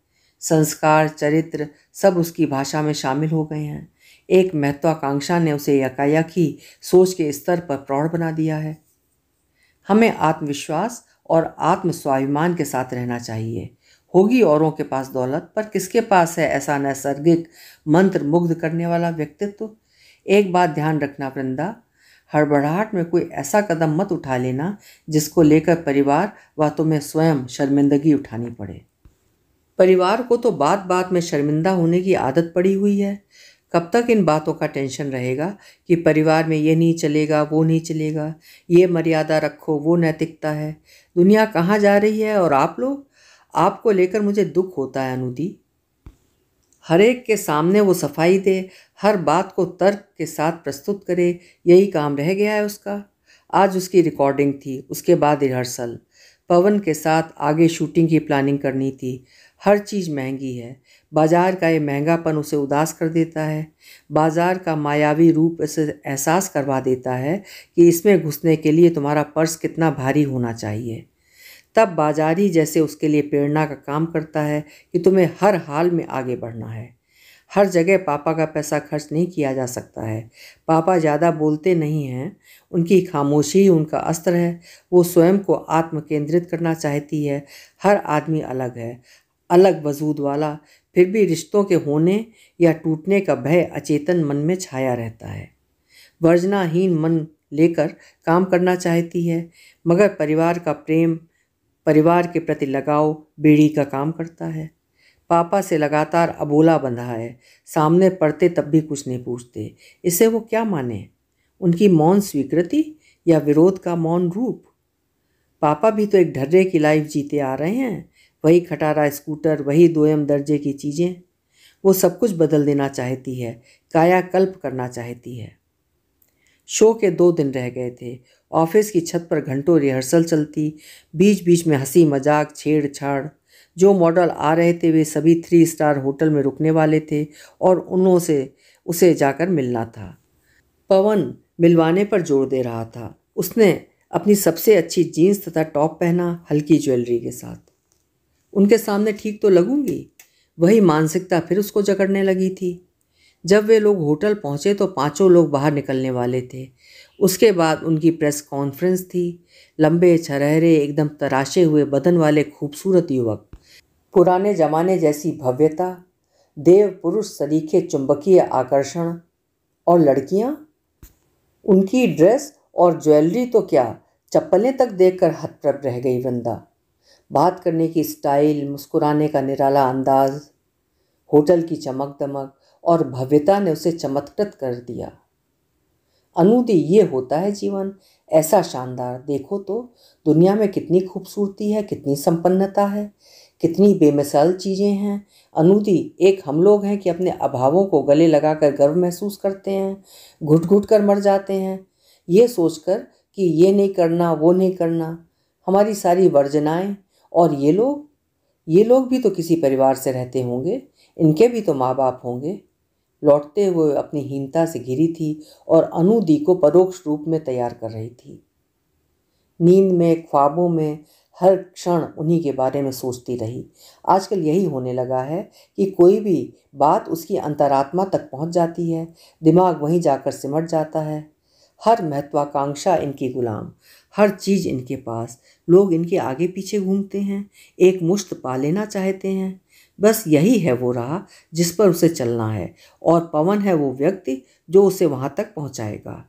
संस्कार चरित्र सब उसकी भाषा में शामिल हो गए हैं एक महत्वाकांक्षा ने उसे यकायक ही सोच के स्तर पर प्रौढ़ बना दिया है हमें आत्मविश्वास और आत्म स्वाभिमान के साथ रहना चाहिए होगी औरों के पास दौलत पर किसके पास है ऐसा नैसर्गिक मंत्र मुग्ध करने वाला व्यक्तित्व एक बात ध्यान रखना वृंदा हड़बड़ाहट में कोई ऐसा कदम मत उठा लेना जिसको लेकर परिवार व तुम्हें स्वयं शर्मिंदगी उठानी पड़े परिवार को तो बात बात में शर्मिंदा होने की आदत पड़ी हुई है कब तक इन बातों का टेंशन रहेगा कि परिवार में ये नहीं चलेगा वो नहीं चलेगा ये मर्यादा रखो वो नैतिकता है दुनिया कहाँ जा रही है और आप लोग आपको लेकर मुझे दुख होता है अनुदी हर एक के सामने वो सफाई दे हर बात को तर्क के साथ प्रस्तुत करे यही काम रह गया है उसका आज उसकी रिकॉर्डिंग थी उसके बाद रिहर्सल पवन के साथ आगे शूटिंग की प्लानिंग करनी थी हर चीज़ महंगी है बाजार का ये महंगापन उसे उदास कर देता है बाजार का मायावी रूप उसे एहसास करवा देता है कि इसमें घुसने के लिए तुम्हारा पर्स कितना भारी होना चाहिए तब बाजारी जैसे उसके लिए प्रेरणा का काम करता है कि तुम्हें हर हाल में आगे बढ़ना है हर जगह पापा का पैसा खर्च नहीं किया जा सकता है पापा ज़्यादा बोलते नहीं हैं उनकी खामोशी ही उनका अस्त्र है वो स्वयं को आत्म केंद्रित करना चाहती है हर आदमी अलग है अलग वजूद वाला फिर भी रिश्तों के होने या टूटने का भय अचेतन मन में छाया रहता है वर्जनाहीन मन लेकर काम करना चाहती है मगर परिवार का प्रेम परिवार के प्रति लगाव बेड़ी का काम करता है पापा से लगातार अबोला बंधा है सामने पढ़ते तब भी कुछ नहीं पूछते इसे वो क्या माने उनकी मौन स्वीकृति या विरोध का मौन रूप पापा भी तो एक ढर्रे की लाइफ जीते आ रहे हैं वही खटारा स्कूटर वही दोयम दर्जे की चीज़ें वो सब कुछ बदल देना चाहती है कायाकल्प करना चाहती है शो के दो दिन रह गए थे ऑफिस की छत पर घंटों रिहर्सल चलती बीच बीच में हंसी मजाक छेड़छाड़ जो मॉडल आ रहे थे वे सभी थ्री स्टार होटल में रुकने वाले थे और उन्होंने से उसे जाकर मिलना था पवन मिलवाने पर जोर दे रहा था उसने अपनी सबसे अच्छी जीन्स तथा टॉप पहना हल्की ज्वेलरी के साथ उनके सामने ठीक तो लगूंगी वही मानसिकता फिर उसको जकड़ने लगी थी जब वे लोग होटल पहुंचे तो पांचों लोग बाहर निकलने वाले थे उसके बाद उनकी प्रेस कॉन्फ्रेंस थी लंबे छरहरे एकदम तराशे हुए बदन वाले खूबसूरत युवक पुराने जमाने जैसी भव्यता देव पुरुष सलीके चुंबकीय आकर्षण और लड़कियां उनकी ड्रेस और ज्वेलरी तो क्या चप्पलें तक देखकर हतप्रभ रह गई वृंदा बात करने की स्टाइल मुस्कुराने का निराला अंदाज होटल की चमक दमक और भव्यता ने उसे चमत्कृत कर दिया अनुदी ये होता है जीवन ऐसा शानदार देखो तो दुनिया में कितनी खूबसूरती है कितनी संपन्नता है कितनी बेमिसाल चीज़ें हैं अनूदी एक हम लोग हैं कि अपने अभावों को गले लगाकर गर्व महसूस करते हैं घुट घुट कर मर जाते हैं ये सोचकर कि ये नहीं करना वो नहीं करना हमारी सारी वर्जनाएं और ये लोग ये लोग भी तो किसी परिवार से रहते होंगे इनके भी तो माँ बाप होंगे लौटते हुए अपनी हीनता से घिरी थी और अनुदी को परोक्ष रूप में तैयार कर रही थी नींद में ख्वाबों में हर क्षण उन्हीं के बारे में सोचती रही आजकल यही होने लगा है कि कोई भी बात उसकी अंतरात्मा तक पहुंच जाती है दिमाग वहीं जाकर सिमट जाता है हर महत्वाकांक्षा इनकी गुलाम हर चीज़ इनके पास लोग इनके आगे पीछे घूमते हैं एक मुश्त पा लेना चाहते हैं बस यही है वो राह जिस पर उसे चलना है और पवन है वो व्यक्ति जो उसे वहाँ तक पहुँचाएगा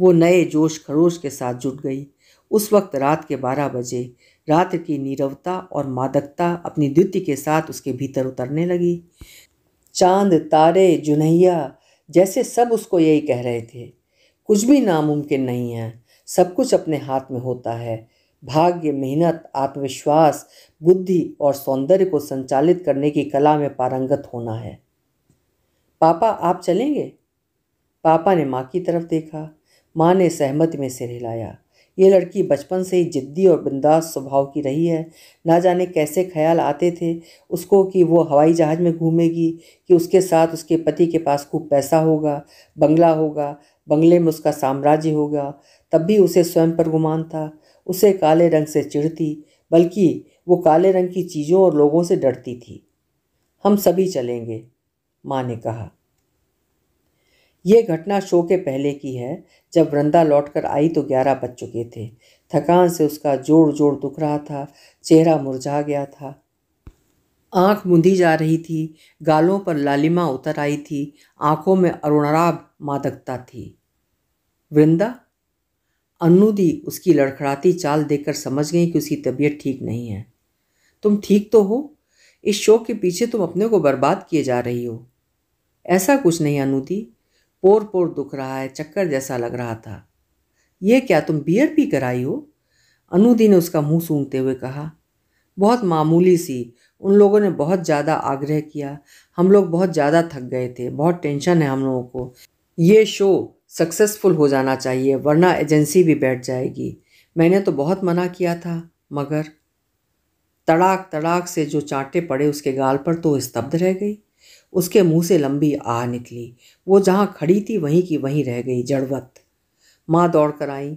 वो नए जोश खरोश के साथ जुट गई उस वक्त रात के बारह बजे रात्र की नीरवता और मादकता अपनी द्वितीय के साथ उसके भीतर उतरने लगी चांद तारे जुनैया जैसे सब उसको यही कह रहे थे कुछ भी नामुमकिन नहीं है सब कुछ अपने हाथ में होता है भाग्य मेहनत आत्मविश्वास बुद्धि और सौंदर्य को संचालित करने की कला में पारंगत होना है पापा आप चलेंगे पापा ने माँ की तरफ देखा माँ ने सहमति में सिर हिलाया ये लड़की बचपन से ही जिद्दी और बिंदास स्वभाव की रही है ना जाने कैसे ख्याल आते थे उसको कि वो हवाई जहाज़ में घूमेगी कि उसके साथ उसके पति के पास खूब पैसा होगा बंगला होगा बंगले में उसका साम्राज्य होगा तब भी उसे स्वयं पर गुमान था उसे काले रंग से चिढ़ती बल्कि वो काले रंग की चीज़ों और लोगों से डरती थी हम सभी चलेंगे माँ ने कहा ये घटना शो के पहले की है जब वृंदा लौटकर आई तो ग्यारह बज चुके थे थकान से उसका जोड़ जोड़ दुख रहा था चेहरा मुरझा गया था आंख मुंधी जा रही थी गालों पर लालिमा उतर आई थी आंखों में अरुणराब मादकता थी वृंदा अनुदी उसकी लड़खड़ाती चाल देखकर समझ गई कि उसकी तबीयत ठीक नहीं है तुम ठीक तो हो इस शो के पीछे तुम अपने को बर्बाद किए जा रही हो ऐसा कुछ नहीं अनुदी पोर पोर दुख रहा है चक्कर जैसा लग रहा था यह क्या तुम बियर पी कर आई हो अनुदी ने उसका मुंह सूंघते हुए कहा बहुत मामूली सी उन लोगों ने बहुत ज़्यादा आग्रह किया हम लोग बहुत ज़्यादा थक गए थे बहुत टेंशन है हम लोगों को ये शो सक्सेसफुल हो जाना चाहिए वरना एजेंसी भी बैठ जाएगी मैंने तो बहुत मना किया था मगर तड़ाक तड़ाक से जो चांटे पड़े उसके गाल पर तो स्तब्ध रह गई उसके मुंह से लंबी आह निकली वो जहाँ खड़ी थी वहीं की वहीं रह गई जड़वत माँ दौड़ कर आई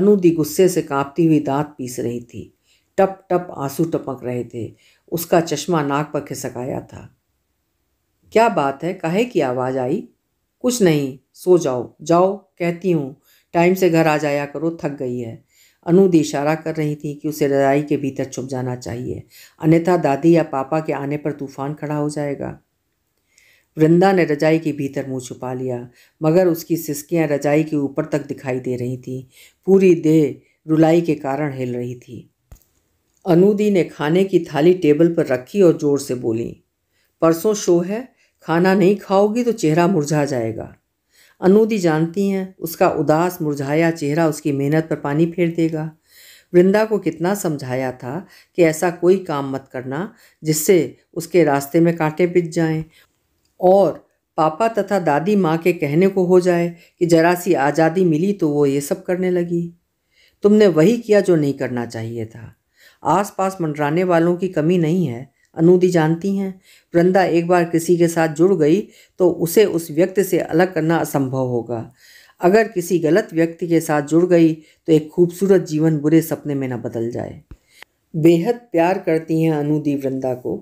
अनुदी गुस्से से कांपती हुई दांत पीस रही थी टप टप आंसू टपक रहे थे उसका चश्मा नाक पर खिसकाया था क्या बात है कहे की आवाज़ आई कुछ नहीं सो जाओ जाओ कहती हूँ टाइम से घर आ जाया करो थक गई है अनुदी इशारा कर रही थी कि उसे रजाई के भीतर छुप जाना चाहिए अन्यथा दादी या पापा के आने पर तूफान खड़ा हो जाएगा वृंदा ने रजाई के भीतर मुंह छुपा लिया मगर उसकी सिसकियां रजाई के ऊपर तक दिखाई दे रही थीं पूरी देह रुलाई के कारण हिल रही थी अनुदी ने खाने की थाली टेबल पर रखी और ज़ोर से बोली परसों शो है खाना नहीं खाओगी तो चेहरा मुरझा जाएगा अनुदी जानती हैं उसका उदास मुरझाया चेहरा उसकी मेहनत पर पानी फेर देगा वृंदा को कितना समझाया था कि ऐसा कोई काम मत करना जिससे उसके रास्ते में कांटे बिज जाएं और पापा तथा दादी माँ के कहने को हो जाए कि जरा सी आज़ादी मिली तो वो ये सब करने लगी तुमने वही किया जो नहीं करना चाहिए था आसपास मंडराने वालों की कमी नहीं है अनूदी जानती हैं वृंदा एक बार किसी के साथ जुड़ गई तो उसे उस व्यक्ति से अलग करना असंभव होगा अगर किसी गलत व्यक्ति के साथ जुड़ गई तो एक खूबसूरत जीवन बुरे सपने में न बदल जाए बेहद प्यार करती हैं अनुदी वृंदा को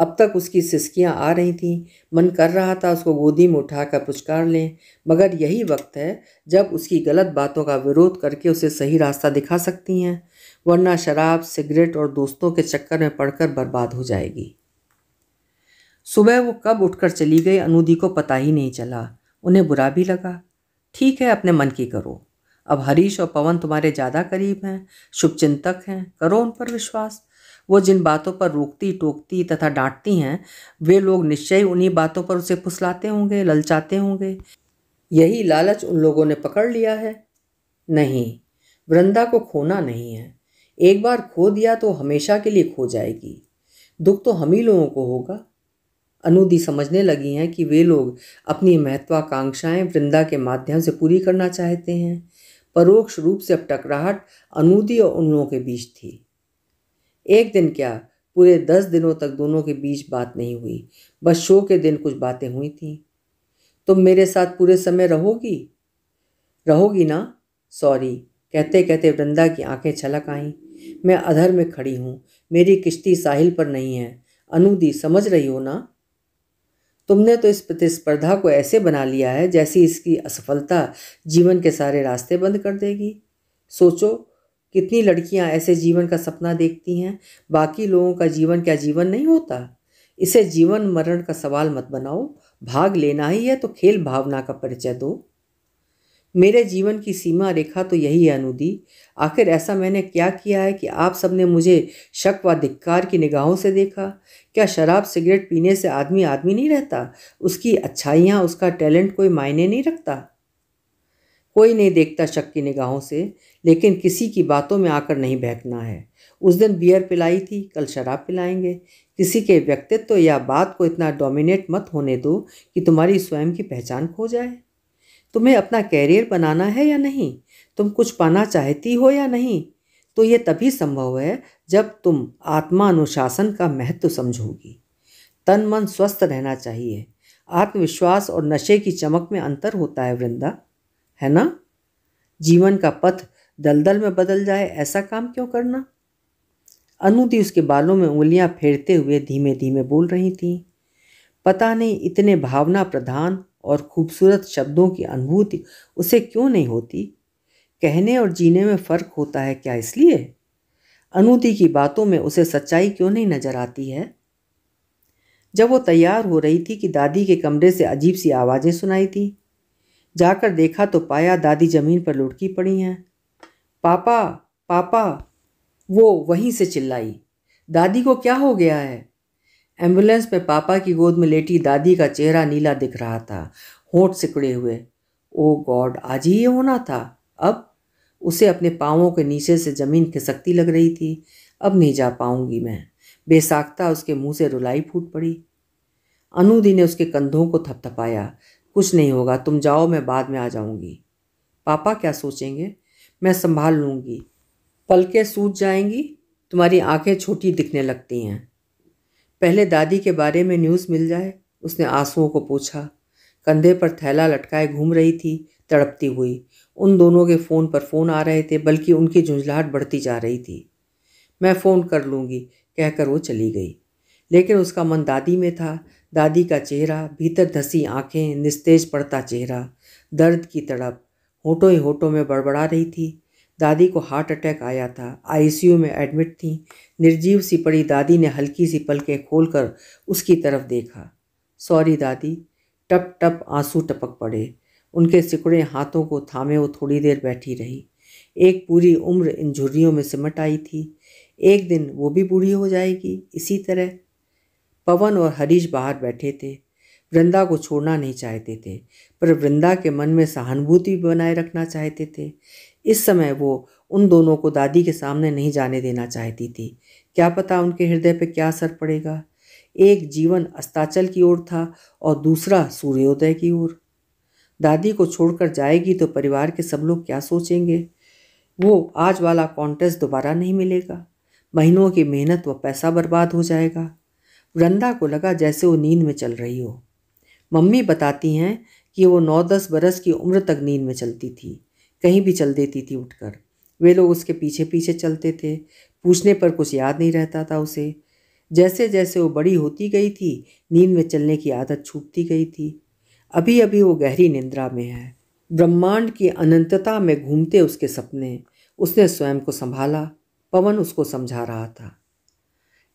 अब तक उसकी सिसकियाँ आ रही थीं मन कर रहा था उसको गोदी में उठाकर पुचकार लें मगर यही वक्त है जब उसकी गलत बातों का विरोध करके उसे सही रास्ता दिखा सकती हैं वरना शराब सिगरेट और दोस्तों के चक्कर में पड़कर बर्बाद हो जाएगी सुबह वो कब उठकर चली गई अनुदी को पता ही नहीं चला उन्हें बुरा भी लगा ठीक है अपने मन की करो अब हरीश और पवन तुम्हारे ज़्यादा करीब हैं शुभचिंतक हैं करो उन पर विश्वास वो जिन बातों पर रोकती टोकती तथा डांटती हैं वे लोग निश्चय उन्हीं बातों पर उसे फुसलाते होंगे ललचाते होंगे यही लालच उन लोगों ने पकड़ लिया है नहीं वृंदा को खोना नहीं है एक बार खो दिया तो हमेशा के लिए खो जाएगी दुख तो हम ही लोगों को होगा अनुदी समझने लगी हैं कि वे लोग अपनी महत्वाकांक्षाएं वृंदा के माध्यम से पूरी करना चाहते हैं परोक्ष रूप से अब टकराहट अनुदी और उन लोगों के बीच थी एक दिन क्या पूरे दस दिनों तक दोनों के बीच बात नहीं हुई बस शो के दिन कुछ बातें हुई थी तुम मेरे साथ पूरे समय रहोगी रहोगी ना सॉरी कहते कहते वृंदा की आंखें छलक आईं मैं अधर में खड़ी हूँ मेरी किश्ती साहिल पर नहीं है अनुदी समझ रही हो ना तुमने तो इस प्रतिस्पर्धा को ऐसे बना लिया है जैसी इसकी असफलता जीवन के सारे रास्ते बंद कर देगी सोचो कितनी लड़कियां ऐसे जीवन का सपना देखती हैं बाकी लोगों का जीवन क्या जीवन नहीं होता इसे जीवन मरण का सवाल मत बनाओ भाग लेना ही है तो खेल भावना का परिचय दो मेरे जीवन की सीमा रेखा तो यही है अनुदी आखिर ऐसा मैंने क्या किया है कि आप सबने मुझे शक व धिक्कार की निगाहों से देखा क्या शराब सिगरेट पीने से आदमी आदमी नहीं रहता उसकी अच्छाइयाँ उसका टैलेंट कोई मायने नहीं रखता कोई नहीं देखता शक की निगाहों से लेकिन किसी की बातों में आकर नहीं बहकना है उस दिन बियर पिलाई थी कल शराब पिलाएंगे किसी के व्यक्तित्व या बात को इतना डोमिनेट मत होने दो कि तुम्हारी स्वयं की पहचान खो जाए तुम्हें अपना कैरियर बनाना है या नहीं तुम कुछ पाना चाहती हो या नहीं तो ये तभी संभव है जब तुम आत्मानुशासन का महत्व समझोगी तन मन स्वस्थ रहना चाहिए आत्मविश्वास और नशे की चमक में अंतर होता है वृंदा है ना जीवन का पथ दलदल में बदल जाए ऐसा काम क्यों करना अनुदी उसके बालों में उंगलियां फेरते हुए धीमे धीमे बोल रही थी पता नहीं इतने भावना प्रधान और खूबसूरत शब्दों की अनुभूति उसे क्यों नहीं होती कहने और जीने में फ़र्क होता है क्या इसलिए अनुदी की बातों में उसे सच्चाई क्यों नहीं नज़र आती है जब वो तैयार हो रही थी कि दादी के कमरे से अजीब सी आवाज़ें सुनाई थी जाकर देखा तो पाया दादी जमीन पर लुढ़की पड़ी हैं पापा पापा वो वहीं से चिल्लाई दादी को क्या हो गया है एम्बुलेंस में पापा की गोद में लेटी दादी का चेहरा नीला दिख रहा था होंठ सिकड़े हुए ओ गॉड आज ही ये होना था अब उसे अपने पाँवों के नीचे से ज़मीन खिसकती लग रही थी अब नहीं जा पाऊंगी मैं बेसाख्ता उसके मुंह से रुलाई फूट पड़ी अनुदी ने उसके कंधों को थपथपाया कुछ नहीं होगा तुम जाओ मैं बाद में आ जाऊंगी पापा क्या सोचेंगे मैं संभाल लूँगी पलकें सूज जाएंगी तुम्हारी आंखें छोटी दिखने लगती हैं पहले दादी के बारे में न्यूज़ मिल जाए उसने आंसुओं को पूछा कंधे पर थैला लटकाए घूम रही थी तड़पती हुई उन दोनों के फ़ोन पर फ़ोन आ रहे थे बल्कि उनकी झुंझलाहट बढ़ती जा रही थी मैं फ़ोन कर लूँगी कहकर वो चली गई लेकिन उसका मन दादी में था दादी का चेहरा भीतर धसी आंखें निस्तेज पड़ता चेहरा दर्द की तड़प होठों ही होठों में बड़बड़ा रही थी दादी को हार्ट अटैक आया था आईसीयू में एडमिट थी निर्जीव सी पड़ी दादी ने हल्की सी पलकें खोलकर उसकी तरफ देखा सॉरी दादी टप टप आंसू टपक पड़े उनके सिकुड़े हाथों को थामे वो थोड़ी देर बैठी रही एक पूरी उम्र इन झुर्रियों में सिमट आई थी एक दिन वो भी बूढ़ी हो जाएगी इसी तरह पवन और हरीश बाहर बैठे थे वृंदा को छोड़ना नहीं चाहते थे पर वृंदा के मन में सहानुभूति बनाए रखना चाहते थे इस समय वो उन दोनों को दादी के सामने नहीं जाने देना चाहती थी क्या पता उनके हृदय पर क्या असर पड़ेगा एक जीवन अस्ताचल की ओर था और दूसरा सूर्योदय की ओर दादी को छोड़कर जाएगी तो परिवार के सब लोग क्या सोचेंगे वो आज वाला कॉन्टेस्ट दोबारा नहीं मिलेगा महीनों की मेहनत व पैसा बर्बाद हो जाएगा वृंदा को लगा जैसे वो नींद में चल रही हो मम्मी बताती हैं कि वो नौ दस बरस की उम्र तक नींद में चलती थी कहीं भी चल देती थी उठकर वे लोग उसके पीछे पीछे चलते थे पूछने पर कुछ याद नहीं रहता था उसे जैसे जैसे वो बड़ी होती गई थी नींद में चलने की आदत छूटती गई थी अभी अभी वो गहरी निंद्रा में है ब्रह्मांड की अनंतता में घूमते उसके सपने उसने स्वयं को संभाला पवन उसको समझा रहा था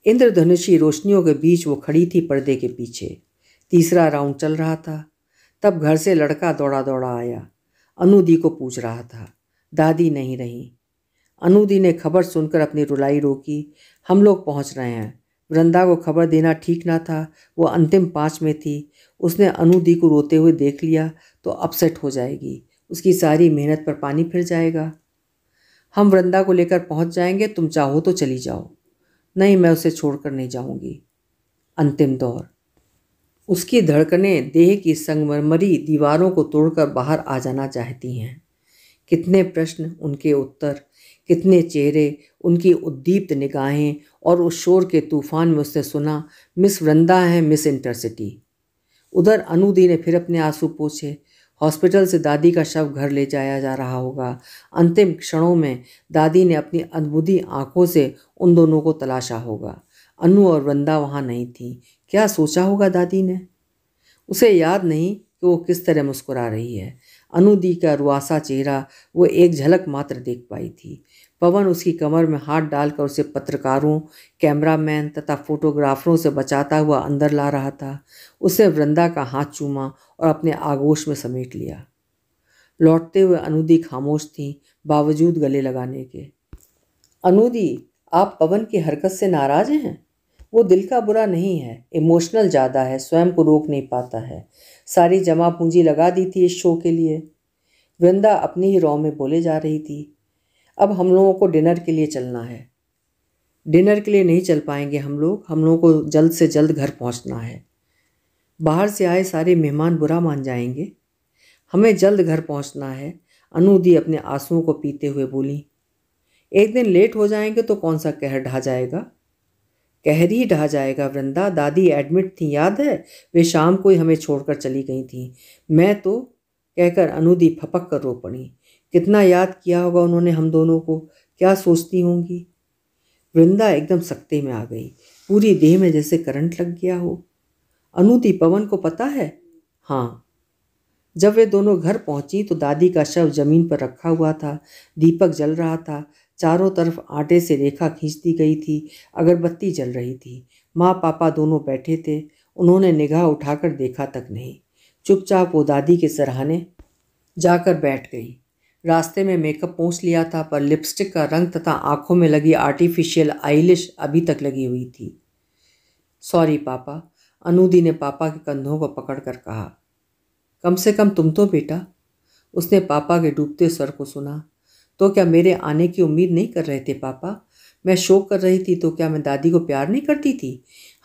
इंद्रधनुषी रोशनियों के बीच वो खड़ी थी पर्दे के पीछे तीसरा राउंड चल रहा था तब घर से लड़का दौड़ा दौड़ा आया अनुदी को पूछ रहा था दादी नहीं रही अनुदी ने खबर सुनकर अपनी रुलाई रोकी हम लोग पहुंच रहे हैं वृंदा को खबर देना ठीक ना था वो अंतिम पाँच में थी उसने अनुदी को रोते हुए देख लिया तो अपसेट हो जाएगी उसकी सारी मेहनत पर पानी फिर जाएगा हम वृंदा को लेकर पहुंच जाएंगे तुम चाहो तो चली जाओ नहीं मैं उसे छोड़कर नहीं जाऊंगी अंतिम दौर उसकी धड़कनें देह की संगमरमरी दीवारों को तोड़कर बाहर आ जाना चाहती हैं कितने प्रश्न उनके उत्तर कितने चेहरे उनकी उद्दीप्त निगाहें और उस शोर के तूफान में उसने सुना मिस वृंदा है मिस इंटरसिटी उधर अनुदी ने फिर अपने आंसू पोछे हॉस्पिटल से दादी का शव घर ले जाया जा रहा होगा अंतिम क्षणों में दादी ने अपनी अनबुदी आंखों से उन दोनों को तलाशा होगा अनु और वृंदा वहाँ नहीं थी क्या सोचा होगा दादी ने उसे याद नहीं कि वो किस तरह मुस्कुरा रही है अनुदी का रुआसा चेहरा वो एक झलक मात्र देख पाई थी पवन उसकी कमर में हाथ डालकर उसे पत्रकारों कैमरामैन तथा फोटोग्राफरों से बचाता हुआ अंदर ला रहा था उसे वृंदा का हाथ चूमा और अपने आगोश में समेट लिया लौटते हुए अनुदी खामोश थी बावजूद गले लगाने के अनुदी आप पवन की हरकत से नाराज हैं वो दिल का बुरा नहीं है इमोशनल ज़्यादा है स्वयं को रोक नहीं पाता है सारी जमा पूंजी लगा दी थी इस शो के लिए वृंदा अपनी ही रॉ में बोले जा रही थी अब हम लोगों को डिनर के लिए चलना है डिनर के लिए नहीं चल पाएंगे हम लोग हम लोगों को जल्द से जल्द घर पहुंचना है बाहर से आए सारे मेहमान बुरा मान जाएंगे हमें जल्द घर पहुंचना है अनुदी अपने आंसुओं को पीते हुए बोली एक दिन लेट हो जाएंगे तो कौन सा कहर ढा जाएगा कहर ही ढहा जाएगा वृंदा दादी एडमिट थी याद है वे शाम को ही हमें छोड़कर चली गई थी मैं तो कहकर अनुदी फपक कर रो पड़ी कितना याद किया होगा उन्होंने हम दोनों को क्या सोचती होंगी वृंदा एकदम सख्ते में आ गई पूरी देह में जैसे करंट लग गया हो अनुति पवन को पता है हाँ जब वे दोनों घर पहुंची तो दादी का शव जमीन पर रखा हुआ था दीपक जल रहा था चारों तरफ आटे से रेखा खींचती गई थी अगरबत्ती जल रही थी माँ पापा दोनों बैठे थे उन्होंने निगाह उठाकर देखा तक नहीं चुपचाप वो दादी के सराहाने जाकर बैठ गई रास्ते में मेकअप पहुँच लिया था पर लिपस्टिक का रंग तथा आंखों में लगी आर्टिफिशियल आइलिश अभी तक लगी हुई थी सॉरी पापा अनूदी ने पापा के कंधों को पकड़कर कहा कम से कम तुम तो बेटा उसने पापा के डूबते स्वर को सुना तो क्या मेरे आने की उम्मीद नहीं कर रहे थे पापा मैं शोक कर रही थी तो क्या मैं दादी को प्यार नहीं करती थी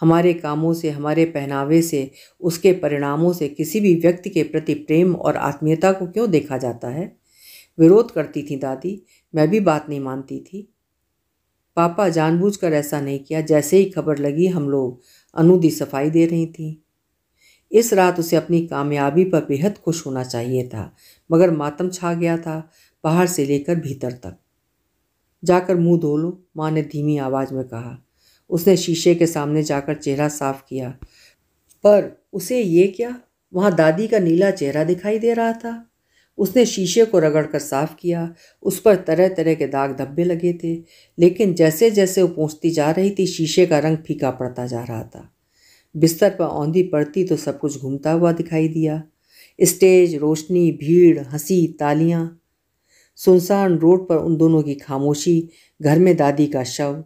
हमारे कामों से हमारे पहनावे से उसके परिणामों से किसी भी व्यक्ति के प्रति प्रेम और आत्मीयता को क्यों देखा जाता है विरोध करती थी दादी मैं भी बात नहीं मानती थी पापा जानबूझकर ऐसा नहीं किया जैसे ही खबर लगी हम लोग अनुदी सफाई दे रही थी इस रात उसे अपनी कामयाबी पर बेहद खुश होना चाहिए था मगर मातम छा गया था बाहर से लेकर भीतर तक जाकर मुंह धो लो माँ ने धीमी आवाज़ में कहा उसने शीशे के सामने जाकर चेहरा साफ किया पर उसे ये क्या वहाँ दादी का नीला चेहरा दिखाई दे रहा था उसने शीशे को रगड़कर साफ किया उस पर तरह तरह के दाग धब्बे लगे थे लेकिन जैसे जैसे वो पहुँचती जा रही थी शीशे का रंग फीका पड़ता जा रहा था बिस्तर पर औंधी पड़ती तो सब कुछ घूमता हुआ दिखाई दिया स्टेज रोशनी भीड़ हंसी तालियां सुनसान रोड पर उन दोनों की खामोशी घर में दादी का शव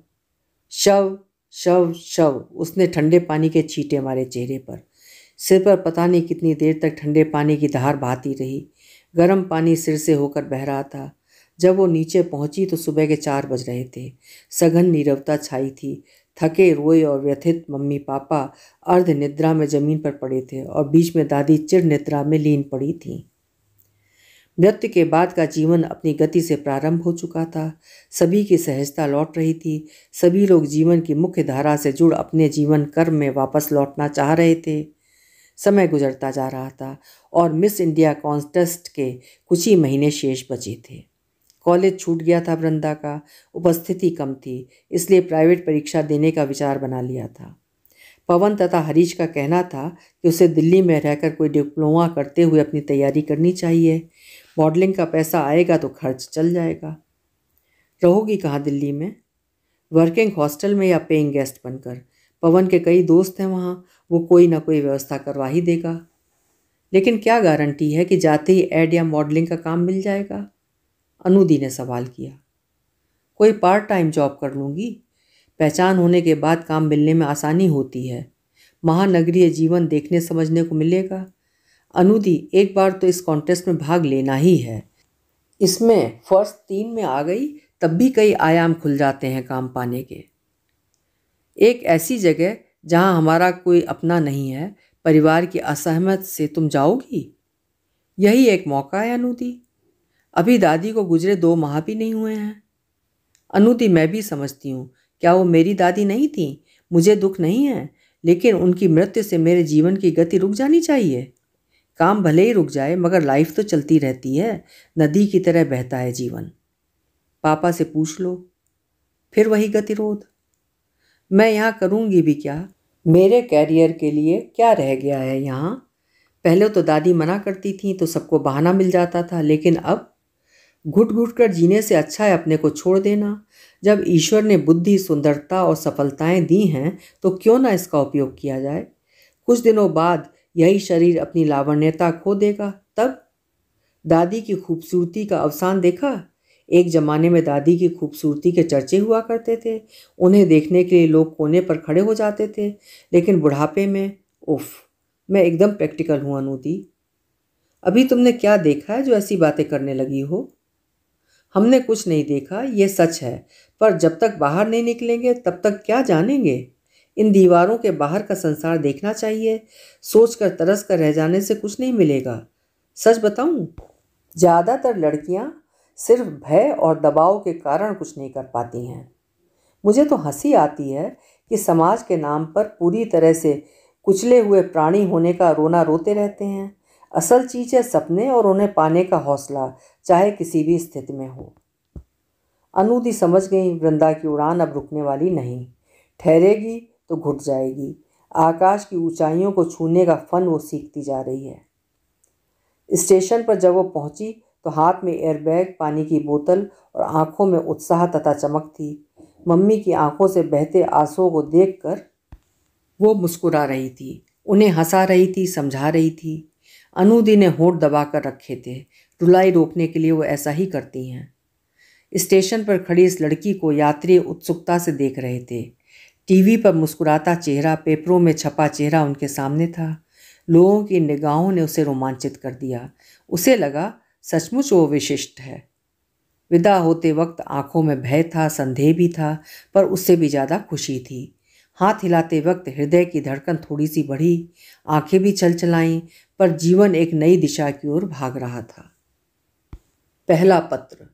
शव शव शव उसने ठंडे पानी के छींटे मारे चेहरे पर सिर पर पता नहीं कितनी देर तक ठंडे पानी की धार बहाती रही गर्म पानी सिर से होकर बह रहा था जब वो नीचे पहुंची तो सुबह के चार बज रहे थे सघन नीरवता छाई थी थके रोए और व्यथित मम्मी पापा अर्ध निद्रा में जमीन पर पड़े थे और बीच में दादी चिर निद्रा में लीन पड़ी थी मृत्यु के बाद का जीवन अपनी गति से प्रारंभ हो चुका था सभी की सहजता लौट रही थी सभी लोग जीवन की मुख्य धारा से जुड़ अपने जीवन कर्म में वापस लौटना चाह रहे थे समय गुजरता जा रहा था और मिस इंडिया कॉन्टेस्ट के कुछ ही महीने शेष बचे थे कॉलेज छूट गया था वृंदा का उपस्थिति कम थी इसलिए प्राइवेट परीक्षा देने का विचार बना लिया था पवन तथा हरीश का कहना था कि उसे दिल्ली में रहकर कोई डिप्लोमा करते हुए अपनी तैयारी करनी चाहिए मॉडलिंग का पैसा आएगा तो खर्च चल जाएगा रहोगी कहाँ दिल्ली में वर्किंग हॉस्टल में या पेइंग गेस्ट बनकर पवन के कई दोस्त हैं वहाँ वो कोई ना कोई व्यवस्था करवा ही देगा लेकिन क्या गारंटी है कि जाते ही एड या मॉडलिंग का काम मिल जाएगा अनुदी ने सवाल किया कोई पार्ट टाइम जॉब कर लूँगी पहचान होने के बाद काम मिलने में आसानी होती है महानगरीय जीवन देखने समझने को मिलेगा अनुदी एक बार तो इस कॉन्टेस्ट में भाग लेना ही है इसमें फर्स्ट तीन में आ गई तब भी कई आयाम खुल जाते हैं काम पाने के एक ऐसी जगह जहाँ हमारा कोई अपना नहीं है परिवार की असहमत से तुम जाओगी यही एक मौका है अनुति अभी दादी को गुजरे दो माह भी नहीं हुए हैं अनुति मैं भी समझती हूँ क्या वो मेरी दादी नहीं थी मुझे दुख नहीं है लेकिन उनकी मृत्यु से मेरे जीवन की गति रुक जानी चाहिए काम भले ही रुक जाए मगर लाइफ तो चलती रहती है नदी की तरह बहता है जीवन पापा से पूछ लो फिर वही गतिरोध मैं यहाँ करूँगी भी क्या मेरे कैरियर के लिए क्या रह गया है यहाँ पहले तो दादी मना करती थी तो सबको बहाना मिल जाता था लेकिन अब घुट घुट कर जीने से अच्छा है अपने को छोड़ देना जब ईश्वर ने बुद्धि सुंदरता और सफलताएं दी हैं तो क्यों ना इसका उपयोग किया जाए कुछ दिनों बाद यही शरीर अपनी लावण्यता खो देगा तब दादी की खूबसूरती का अवसान देखा एक ज़माने में दादी की खूबसूरती के चर्चे हुआ करते थे उन्हें देखने के लिए लोग कोने पर खड़े हो जाते थे लेकिन बुढ़ापे में उफ मैं एकदम प्रैक्टिकल हूँ अनूती अभी तुमने क्या देखा है जो ऐसी बातें करने लगी हो हमने कुछ नहीं देखा ये सच है पर जब तक बाहर नहीं निकलेंगे तब तक क्या जानेंगे इन दीवारों के बाहर का संसार देखना चाहिए सोच कर तरस कर रह जाने से कुछ नहीं मिलेगा सच बताऊं ज़्यादातर लड़कियां सिर्फ भय और दबाव के कारण कुछ नहीं कर पाती हैं मुझे तो हंसी आती है कि समाज के नाम पर पूरी तरह से कुचले हुए प्राणी होने का रोना रोते रहते हैं असल चीज़ है सपने और उन्हें पाने का हौसला चाहे किसी भी स्थिति में हो अनूदी समझ गई वृंदा की उड़ान अब रुकने वाली नहीं ठहरेगी तो घुट जाएगी आकाश की ऊंचाइयों को छूने का फन वो सीखती जा रही है स्टेशन पर जब वो पहुंची तो हाथ में एयरबैग पानी की बोतल और आंखों में उत्साह तथा चमक थी मम्मी की आंखों से बहते आंसुओं को देखकर वो मुस्कुरा रही थी उन्हें हंसा रही थी समझा रही थी अनुदी ने होठ दबा कर रखे थे रुलाई रोकने के लिए वो ऐसा ही करती हैं स्टेशन पर खड़ी इस लड़की को यात्री उत्सुकता से देख रहे थे टीवी पर मुस्कुराता चेहरा पेपरों में छपा चेहरा उनके सामने था लोगों की निगाहों ने उसे रोमांचित कर दिया उसे लगा सचमुच वो विशिष्ट है विदा होते वक्त आंखों में भय था संदेह भी था पर उससे भी ज़्यादा खुशी थी हाथ हिलाते वक्त हृदय की धड़कन थोड़ी सी बढ़ी आंखें भी चल चलाई पर जीवन एक नई दिशा की ओर भाग रहा था पहला पत्र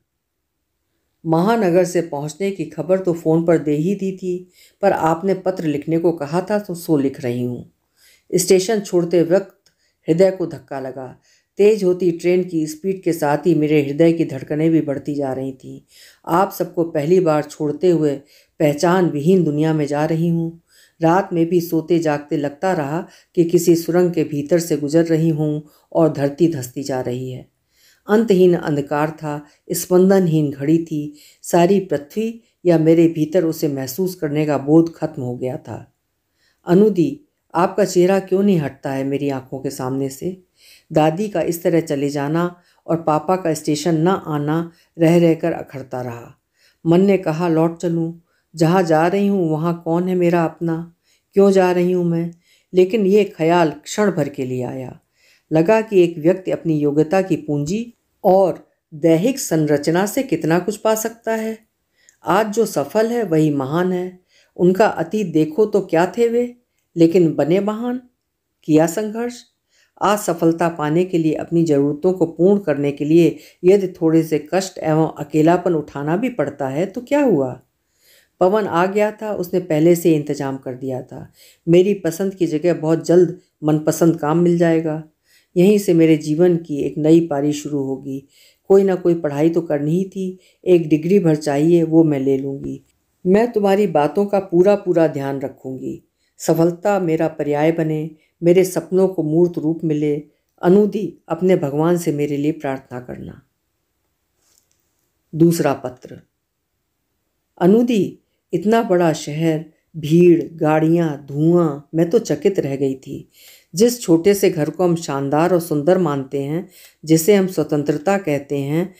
महानगर से पहुंचने की खबर तो फ़ोन पर दे ही दी थी पर आपने पत्र लिखने को कहा था तो सो लिख रही हूँ स्टेशन छोड़ते वक्त हृदय को धक्का लगा तेज होती ट्रेन की स्पीड के साथ ही मेरे हृदय की धड़कनें भी बढ़ती जा रही थीं आप सबको पहली बार छोड़ते हुए पहचान विहीन दुनिया में जा रही हूँ रात में भी सोते जागते लगता रहा कि किसी सुरंग के भीतर से गुजर रही हूँ और धरती धसती जा रही है अंतहीन अंधकार था स्पंदनहीन घड़ी थी सारी पृथ्वी या मेरे भीतर उसे महसूस करने का बोध खत्म हो गया था अनुदी आपका चेहरा क्यों नहीं हटता है मेरी आंखों के सामने से दादी का इस तरह चले जाना और पापा का स्टेशन न आना रह रहकर अखड़ता रहा मन ने कहा लौट चलूँ जहाँ जा रही हूँ वहाँ कौन है मेरा अपना क्यों जा रही हूँ मैं लेकिन ये ख्याल क्षण भर के लिए आया लगा कि एक व्यक्ति अपनी योग्यता की पूंजी और दैहिक संरचना से कितना कुछ पा सकता है आज जो सफल है वही महान है उनका अतीत देखो तो क्या थे वे लेकिन बने महान किया संघर्ष आज सफलता पाने के लिए अपनी ज़रूरतों को पूर्ण करने के लिए यदि थोड़े से कष्ट एवं अकेलापन उठाना भी पड़ता है तो क्या हुआ पवन आ गया था उसने पहले से इंतजाम कर दिया था मेरी पसंद की जगह बहुत जल्द मनपसंद काम मिल जाएगा यहीं से मेरे जीवन की एक नई पारी शुरू होगी कोई ना कोई पढ़ाई तो करनी ही थी एक डिग्री भर चाहिए वो मैं ले लूँगी मैं तुम्हारी बातों का पूरा पूरा ध्यान रखूँगी सफलता मेरा पर्याय बने मेरे सपनों को मूर्त रूप मिले अनुदी अपने भगवान से मेरे लिए प्रार्थना करना दूसरा पत्र अनुदी इतना बड़ा शहर भीड़ गाड़ियाँ धुआं मैं तो चकित रह गई थी जिस छोटे से घर को हम शानदार और सुंदर मानते हैं जिसे हम स्वतंत्रता कहते हैं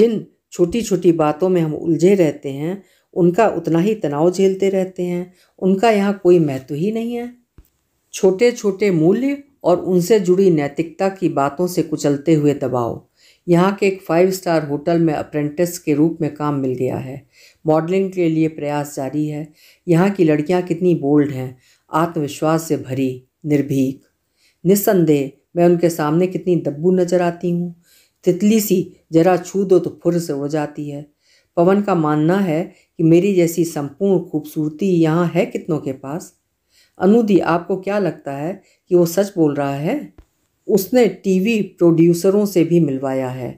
जिन छोटी छोटी बातों में हम उलझे रहते हैं उनका उतना ही तनाव झेलते रहते हैं उनका यहाँ कोई महत्व ही नहीं है छोटे छोटे मूल्य और उनसे जुड़ी नैतिकता की बातों से कुचलते हुए दबाव यहाँ के एक फाइव स्टार होटल में अप्रेंटिस के रूप में काम मिल गया है मॉडलिंग के लिए प्रयास जारी है यहाँ की लड़कियाँ कितनी बोल्ड हैं आत्मविश्वास से भरी निर्भीक निस्संदेह मैं उनके सामने कितनी दब्बू नज़र आती हूँ तितली सी जरा छू दो तो फुर से हो जाती है पवन का मानना है कि मेरी जैसी संपूर्ण खूबसूरती यहाँ है कितनों के पास अनुदी आपको क्या लगता है कि वो सच बोल रहा है उसने टीवी प्रोड्यूसरों से भी मिलवाया है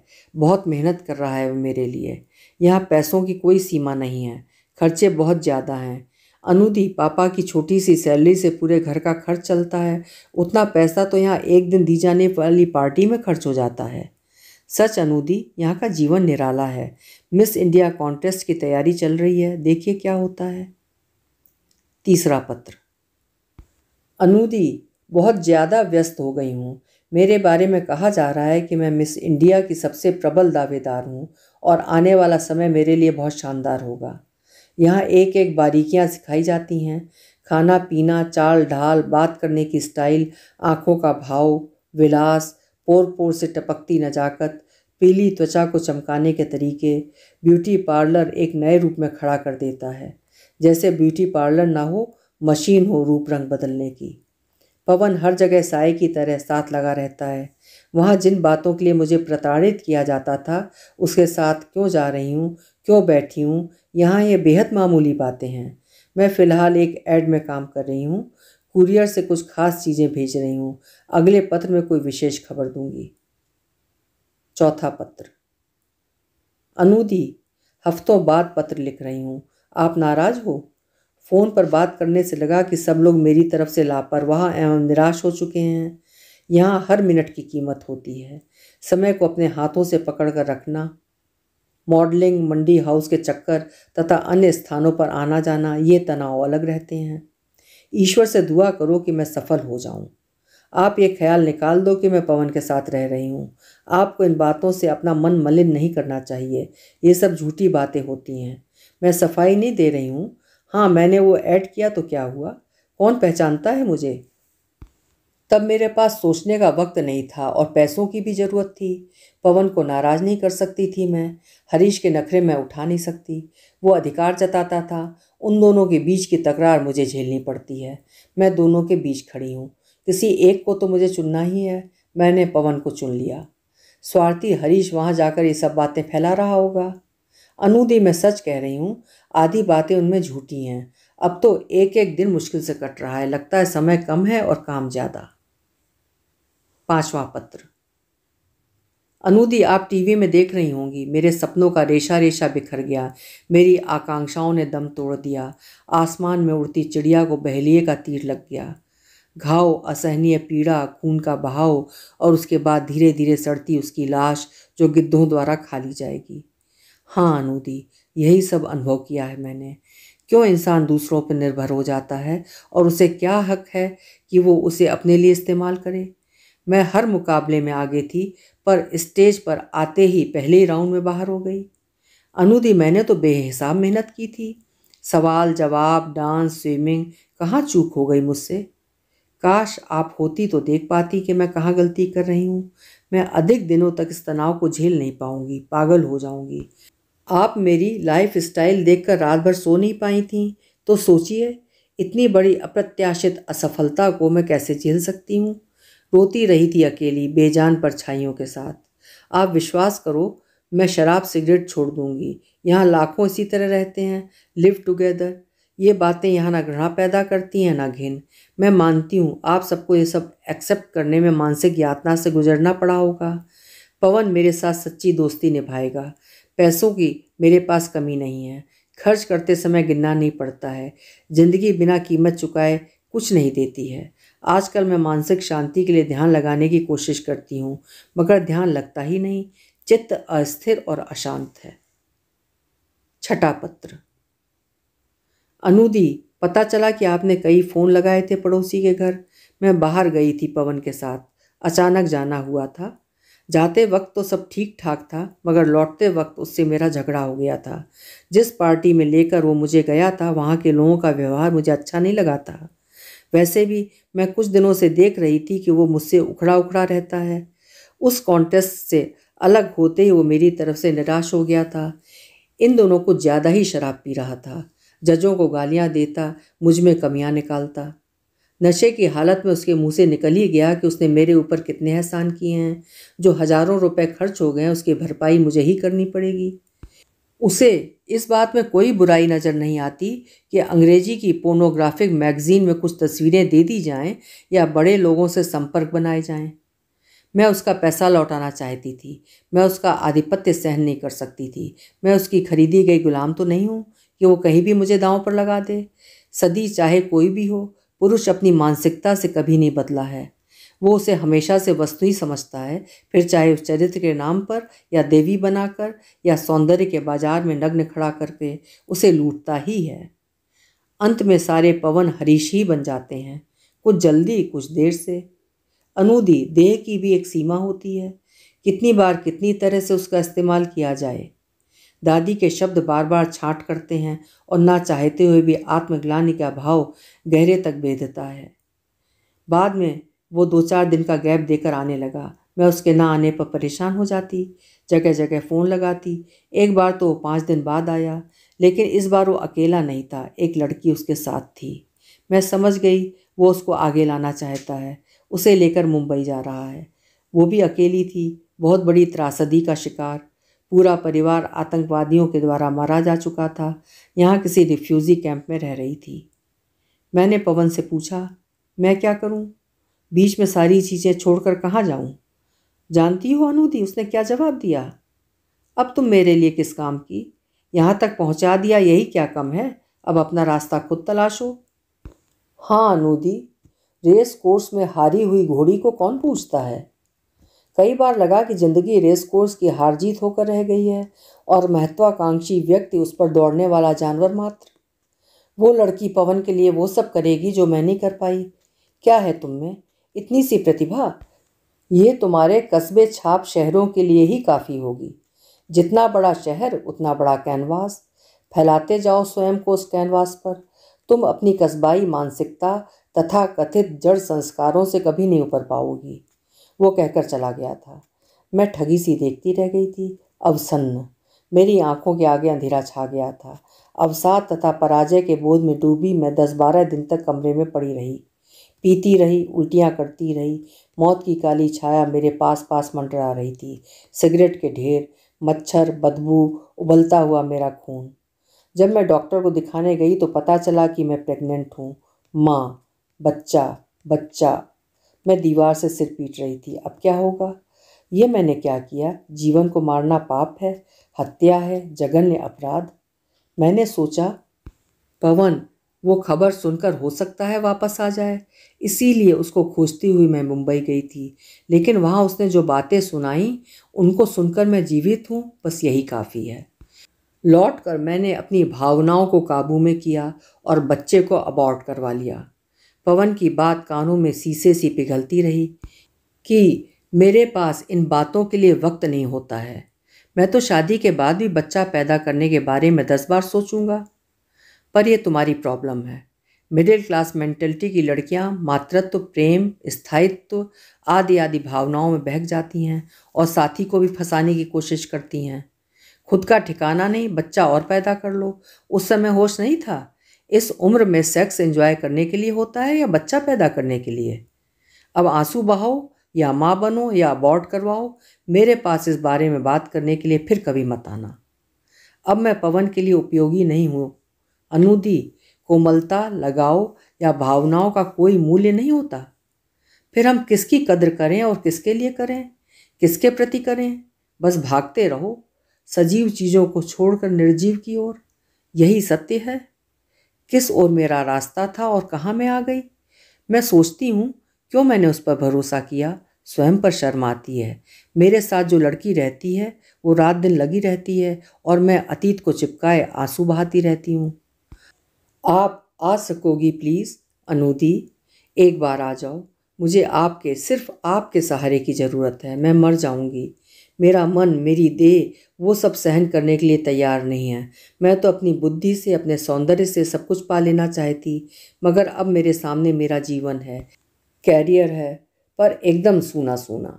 बहुत मेहनत कर रहा है मेरे लिए यहाँ पैसों की कोई सीमा नहीं है खर्चे बहुत ज़्यादा हैं अनुदी पापा की छोटी सी सैलरी से पूरे घर का खर्च चलता है उतना पैसा तो यहाँ एक दिन दी जाने वाली पार्टी में खर्च हो जाता है सच अनूदी यहाँ का जीवन निराला है मिस इंडिया कॉन्टेस्ट की तैयारी चल रही है देखिए क्या होता है तीसरा पत्र अनूदी बहुत ज़्यादा व्यस्त हो गई हूँ मेरे बारे में कहा जा रहा है कि मैं मिस इंडिया की सबसे प्रबल दावेदार हूँ और आने वाला समय मेरे लिए बहुत शानदार होगा यहाँ एक एक बारीकियाँ सिखाई जाती हैं खाना पीना चाल ढाल बात करने की स्टाइल आँखों का भाव विलास पोर पोर से टपकती नजाकत पीली त्वचा को चमकाने के तरीके ब्यूटी पार्लर एक नए रूप में खड़ा कर देता है जैसे ब्यूटी पार्लर ना हो मशीन हो रूप रंग बदलने की पवन हर जगह साय की तरह साथ लगा रहता है वहाँ जिन बातों के लिए मुझे प्रताड़ित किया जाता था उसके साथ क्यों जा रही हूँ क्यों बैठी हूँ यहाँ ये बेहद मामूली बातें हैं मैं फ़िलहाल एक ऐड में काम कर रही हूँ कुरियर से कुछ खास चीज़ें भेज रही हूँ अगले पत्र में कोई विशेष खबर दूंगी चौथा पत्र अनुदी हफ्तों बाद पत्र लिख रही हूँ आप नाराज हो फ़ोन पर बात करने से लगा कि सब लोग मेरी तरफ से लापरवाह एवं निराश हो चुके हैं यहाँ हर मिनट की कीमत होती है समय को अपने हाथों से पकड़ कर रखना मॉडलिंग मंडी हाउस के चक्कर तथा अन्य स्थानों पर आना जाना ये तनाव अलग रहते हैं ईश्वर से दुआ करो कि मैं सफल हो जाऊं आप ये ख्याल निकाल दो कि मैं पवन के साथ रह रही हूँ आपको इन बातों से अपना मन मलिन नहीं करना चाहिए ये सब झूठी बातें होती हैं मैं सफाई नहीं दे रही हूँ हाँ मैंने वो ऐड किया तो क्या हुआ कौन पहचानता है मुझे तब मेरे पास सोचने का वक्त नहीं था और पैसों की भी ज़रूरत थी पवन को नाराज़ नहीं कर सकती थी मैं हरीश के नखरे मैं उठा नहीं सकती वो अधिकार जताता था उन दोनों के बीच की तकरार मुझे झेलनी पड़ती है मैं दोनों के बीच खड़ी हूँ किसी एक को तो मुझे चुनना ही है मैंने पवन को चुन लिया स्वार्थी हरीश वहाँ जाकर ये सब बातें फैला रहा होगा अनुदी मैं सच कह रही हूँ आधी बातें उनमें झूठी हैं अब तो एक एक दिन मुश्किल से कट रहा है लगता है समय कम है और काम ज़्यादा पांचवा पत्र अनुदी आप टीवी में देख रही होंगी मेरे सपनों का रेशा रेशा बिखर गया मेरी आकांक्षाओं ने दम तोड़ दिया आसमान में उड़ती चिड़िया को बहलिए का तीर लग गया घाव असहनीय पीड़ा खून का बहाव और उसके बाद धीरे धीरे सड़ती उसकी लाश जो गिद्धों द्वारा खा ली जाएगी हाँ अनुदी यही सब अनुभव किया है मैंने क्यों इंसान दूसरों पर निर्भर हो जाता है और उसे क्या हक है कि वो उसे अपने लिए इस्तेमाल करे मैं हर मुकाबले में आगे थी पर स्टेज पर आते ही पहले ही राउंड में बाहर हो गई अनुदी मैंने तो बेहिसाब मेहनत की थी सवाल जवाब डांस स्विमिंग कहाँ चूक हो गई मुझसे काश आप होती तो देख पाती कि मैं कहाँ गलती कर रही हूँ मैं अधिक दिनों तक इस तनाव को झेल नहीं पाऊँगी पागल हो जाऊँगी आप मेरी लाइफ स्टाइल देख कर रात भर सो नहीं पाई थी तो सोचिए इतनी बड़ी अप्रत्याशित असफलता को मैं कैसे झेल सकती हूँ रोती रही थी अकेली बेजान परछाइयों के साथ आप विश्वास करो मैं शराब सिगरेट छोड़ दूँगी यहाँ लाखों इसी तरह रहते हैं लिव टुगेदर ये बातें यहाँ ना घृणा पैदा करती हैं ना घिन मैं मानती हूँ आप सबको ये सब एक्सेप्ट करने में मानसिक यातना से गुजरना पड़ा होगा पवन मेरे साथ सच्ची दोस्ती निभाएगा पैसों की मेरे पास कमी नहीं है खर्च करते समय गिनना नहीं पड़ता है ज़िंदगी बिना कीमत चुकाए कुछ नहीं देती है आजकल मैं मानसिक शांति के लिए ध्यान लगाने की कोशिश करती हूँ मगर ध्यान लगता ही नहीं चित्त अस्थिर और अशांत है छठा पत्र अनुदी पता चला कि आपने कई फ़ोन लगाए थे पड़ोसी के घर मैं बाहर गई थी पवन के साथ अचानक जाना हुआ था जाते वक्त तो सब ठीक ठाक था मगर लौटते वक्त उससे मेरा झगड़ा हो गया था जिस पार्टी में लेकर वो मुझे गया था वहाँ के लोगों का व्यवहार मुझे अच्छा नहीं लगा था वैसे भी मैं कुछ दिनों से देख रही थी कि वो मुझसे उखड़ा उखड़ा रहता है उस कॉन्टेस्ट से अलग होते ही वो मेरी तरफ से निराश हो गया था इन दोनों को ज़्यादा ही शराब पी रहा था जजों को गालियां देता मुझ में कमियां निकालता नशे की हालत में उसके मुंह से निकल ही गया कि उसने मेरे ऊपर कितने एहसान किए हैं जो हज़ारों रुपए खर्च हो गए हैं उसकी भरपाई मुझे ही करनी पड़ेगी उसे इस बात में कोई बुराई नज़र नहीं आती कि अंग्रेजी की पोर्नोग्राफिक मैगज़ीन में कुछ तस्वीरें दे दी जाएं या बड़े लोगों से संपर्क बनाए जाएं। मैं उसका पैसा लौटाना चाहती थी मैं उसका आधिपत्य सहन नहीं कर सकती थी मैं उसकी खरीदी गई गुलाम तो नहीं हूँ कि वो कहीं भी मुझे दांव पर लगा दे सदी चाहे कोई भी हो पुरुष अपनी मानसिकता से कभी नहीं बदला है वो उसे हमेशा से वस्तु ही समझता है फिर चाहे उस चरित्र के नाम पर या देवी बनाकर या सौंदर्य के बाजार में नग्न खड़ा करके उसे लूटता ही है अंत में सारे पवन हरीश ही बन जाते हैं कुछ जल्दी कुछ देर से अनूदी देह की भी एक सीमा होती है कितनी बार कितनी तरह से उसका इस्तेमाल किया जाए दादी के शब्द बार बार छाट करते हैं और ना चाहते हुए भी आत्मग्लानी का भाव गहरे तक बेधता है बाद में वो दो चार दिन का गैप देकर आने लगा मैं उसके ना आने पर परेशान हो जाती जगह जगह फ़ोन लगाती एक बार तो वो पाँच दिन बाद आया लेकिन इस बार वो अकेला नहीं था एक लड़की उसके साथ थी मैं समझ गई वो उसको आगे लाना चाहता है उसे लेकर मुंबई जा रहा है वो भी अकेली थी बहुत बड़ी त्रासदी का शिकार पूरा परिवार आतंकवादियों के द्वारा मारा जा चुका था यहाँ किसी रिफ्यूज़ी कैंप में रह रही थी मैंने पवन से पूछा मैं क्या करूँ बीच में सारी चीज़ें छोड़कर कहाँ जाऊँ जानती हो अनुदी उसने क्या जवाब दिया अब तुम मेरे लिए किस काम की यहाँ तक पहुँचा दिया यही क्या कम है अब अपना रास्ता खुद तलाशो हाँ अनुदी रेस कोर्स में हारी हुई घोड़ी को कौन पूछता है कई बार लगा कि जिंदगी रेस कोर्स की हार जीत होकर रह गई है और महत्वाकांक्षी व्यक्ति उस पर दौड़ने वाला जानवर मात्र वो लड़की पवन के लिए वो सब करेगी जो मैं नहीं कर पाई क्या है तुम में इतनी सी प्रतिभा ये तुम्हारे कस्बे छाप शहरों के लिए ही काफ़ी होगी जितना बड़ा शहर उतना बड़ा कैनवास फैलाते जाओ स्वयं को उस कैनवास पर तुम अपनी कस्बाई मानसिकता तथा कथित जड़ संस्कारों से कभी नहीं उपर पाओगी वो कहकर चला गया था मैं ठगी सी देखती रह गई थी अवसन्न मेरी आंखों के आगे अंधेरा छा गया था अवसाद तथा पराजय के बोध में डूबी मैं दस बारह दिन तक कमरे में पड़ी रही पीती रही उल्टियां करती रही मौत की काली छाया मेरे पास पास मंडरा रही थी सिगरेट के ढेर मच्छर बदबू उबलता हुआ मेरा खून जब मैं डॉक्टर को दिखाने गई तो पता चला कि मैं प्रेग्नेंट हूँ माँ बच्चा बच्चा मैं दीवार से सिर पीट रही थी अब क्या होगा ये मैंने क्या किया जीवन को मारना पाप है हत्या है जघन्य अपराध मैंने सोचा पवन वो खबर सुनकर हो सकता है वापस आ जाए इसीलिए उसको खोजती हुई मैं मुंबई गई थी लेकिन वहाँ उसने जो बातें सुनाई उनको सुनकर मैं जीवित हूँ बस यही काफ़ी है लौट कर मैंने अपनी भावनाओं को काबू में किया और बच्चे को अबॉर्ट करवा लिया पवन की बात कानों में शीशे सी पिघलती रही कि मेरे पास इन बातों के लिए वक्त नहीं होता है मैं तो शादी के बाद भी बच्चा पैदा करने के बारे में दस बार सोचूंगा पर यह तुम्हारी प्रॉब्लम है मिडिल क्लास मेंटेलिटी की लड़कियां मातृत्व प्रेम स्थायित्व आदि आदि भावनाओं में बहक जाती हैं और साथी को भी फंसाने की कोशिश करती हैं खुद का ठिकाना नहीं बच्चा और पैदा कर लो उस समय होश नहीं था इस उम्र में सेक्स एंजॉय करने के लिए होता है या बच्चा पैदा करने के लिए अब आंसू बहाओ या माँ बनो या अबॉर्ड करवाओ मेरे पास इस बारे में बात करने के लिए फिर कभी मत आना अब मैं पवन के लिए उपयोगी नहीं हूँ अनुदी कोमलता लगाओ या भावनाओं का कोई मूल्य नहीं होता फिर हम किसकी कदर करें और किसके लिए करें किसके प्रति करें बस भागते रहो सजीव चीज़ों को छोड़कर निर्जीव की ओर यही सत्य है किस ओर मेरा रास्ता था और कहाँ मैं आ गई मैं सोचती हूँ क्यों मैंने उस पर भरोसा किया स्वयं पर शर्म आती है मेरे साथ जो लड़की रहती है वो रात दिन लगी रहती है और मैं अतीत को चिपकाए आंसू बहाती रहती हूँ आप आ सकोगी प्लीज़ अनूदी एक बार आ जाओ मुझे आपके सिर्फ आपके सहारे की ज़रूरत है मैं मर जाऊँगी मेरा मन मेरी देह वो सब सहन करने के लिए तैयार नहीं है मैं तो अपनी बुद्धि से अपने सौंदर्य से सब कुछ पा लेना चाहती मगर अब मेरे सामने मेरा जीवन है कैरियर है पर एकदम सूना सूना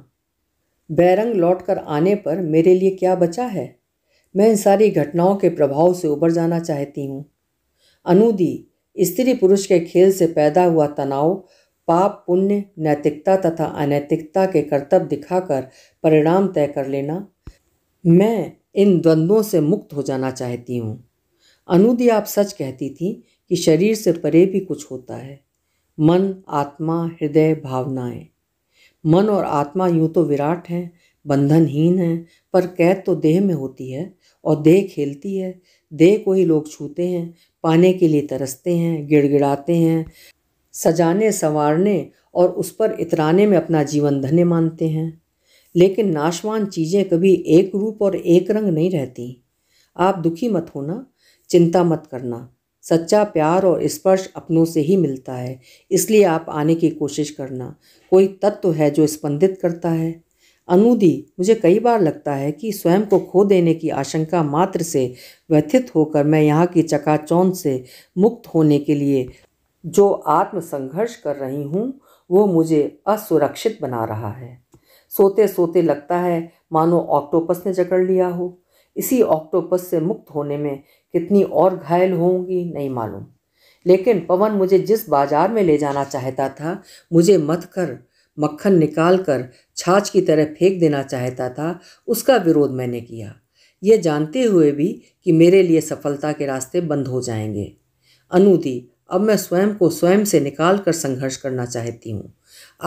बैरंग लौट कर आने पर मेरे लिए क्या बचा है मैं इन सारी घटनाओं के प्रभाव से उबर जाना चाहती हूँ अनुदी स्त्री पुरुष के खेल से पैदा हुआ तनाव पाप पुण्य नैतिकता तथा अनैतिकता के कर्तव्य दिखाकर परिणाम तय कर लेना मैं इन द्वंद्वों से मुक्त हो जाना चाहती हूँ अनुदी आप सच कहती थी कि शरीर से परे भी कुछ होता है मन आत्मा हृदय भावनाएं मन और आत्मा यूँ तो विराट हैं बंधनहीन हैं पर कैद तो देह में होती है और देह खेलती है देह को ही लोग छूते हैं पाने के लिए तरसते हैं गिड़गिड़ाते हैं सजाने संवारने और उस पर इतराने में अपना जीवन धन्य मानते हैं लेकिन नाशवान चीज़ें कभी एक रूप और एक रंग नहीं रहती आप दुखी मत होना चिंता मत करना सच्चा प्यार और स्पर्श अपनों से ही मिलता है इसलिए आप आने की कोशिश करना कोई तत्व है जो स्पंदित करता है अनुदी मुझे कई बार लगता है कि स्वयं को खो देने की आशंका मात्र से व्यथित होकर मैं यहाँ की चकाचौंध से मुक्त होने के लिए जो आत्मसंघर्ष कर रही हूँ वो मुझे असुरक्षित बना रहा है सोते सोते लगता है मानो ऑक्टोपस ने जकड़ लिया हो इसी ऑक्टोपस से मुक्त होने में कितनी और घायल होंगी नहीं मालूम लेकिन पवन मुझे जिस बाजार में ले जाना चाहता था मुझे मत कर मक्खन निकाल कर छाछ की तरह फेंक देना चाहता था उसका विरोध मैंने किया ये जानते हुए भी कि मेरे लिए सफलता के रास्ते बंद हो जाएंगे अनुदी अब मैं स्वयं को स्वयं से निकाल कर संघर्ष करना चाहती हूँ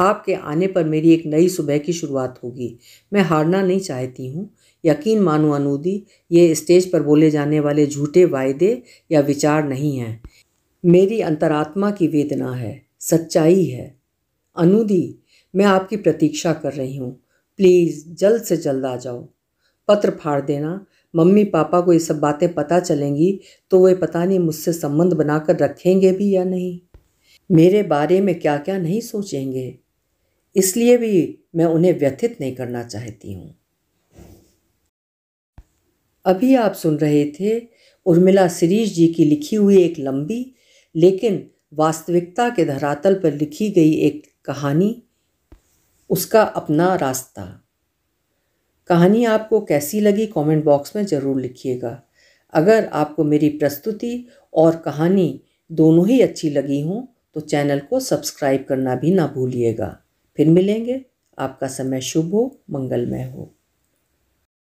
आपके आने पर मेरी एक नई सुबह की शुरुआत होगी मैं हारना नहीं चाहती हूँ यकीन मानो अनूदी ये स्टेज पर बोले जाने वाले झूठे वायदे या विचार नहीं हैं मेरी अंतरात्मा की वेदना है सच्चाई है अनुदी मैं आपकी प्रतीक्षा कर रही हूँ प्लीज़ जल्द से जल्द आ जाओ पत्र फाड़ देना मम्मी पापा को ये सब बातें पता चलेंगी तो वे पता नहीं मुझसे संबंध बनाकर रखेंगे भी या नहीं मेरे बारे में क्या क्या नहीं सोचेंगे इसलिए भी मैं उन्हें व्यथित नहीं करना चाहती हूँ अभी आप सुन रहे थे उर्मिला सिरीज जी की लिखी हुई एक लंबी लेकिन वास्तविकता के धरातल पर लिखी गई एक कहानी उसका अपना रास्ता कहानी आपको कैसी लगी कमेंट बॉक्स में ज़रूर लिखिएगा अगर आपको मेरी प्रस्तुति और कहानी दोनों ही अच्छी लगी हो तो चैनल को सब्सक्राइब करना भी ना भूलिएगा फिर मिलेंगे आपका समय शुभ हो मंगलमय हो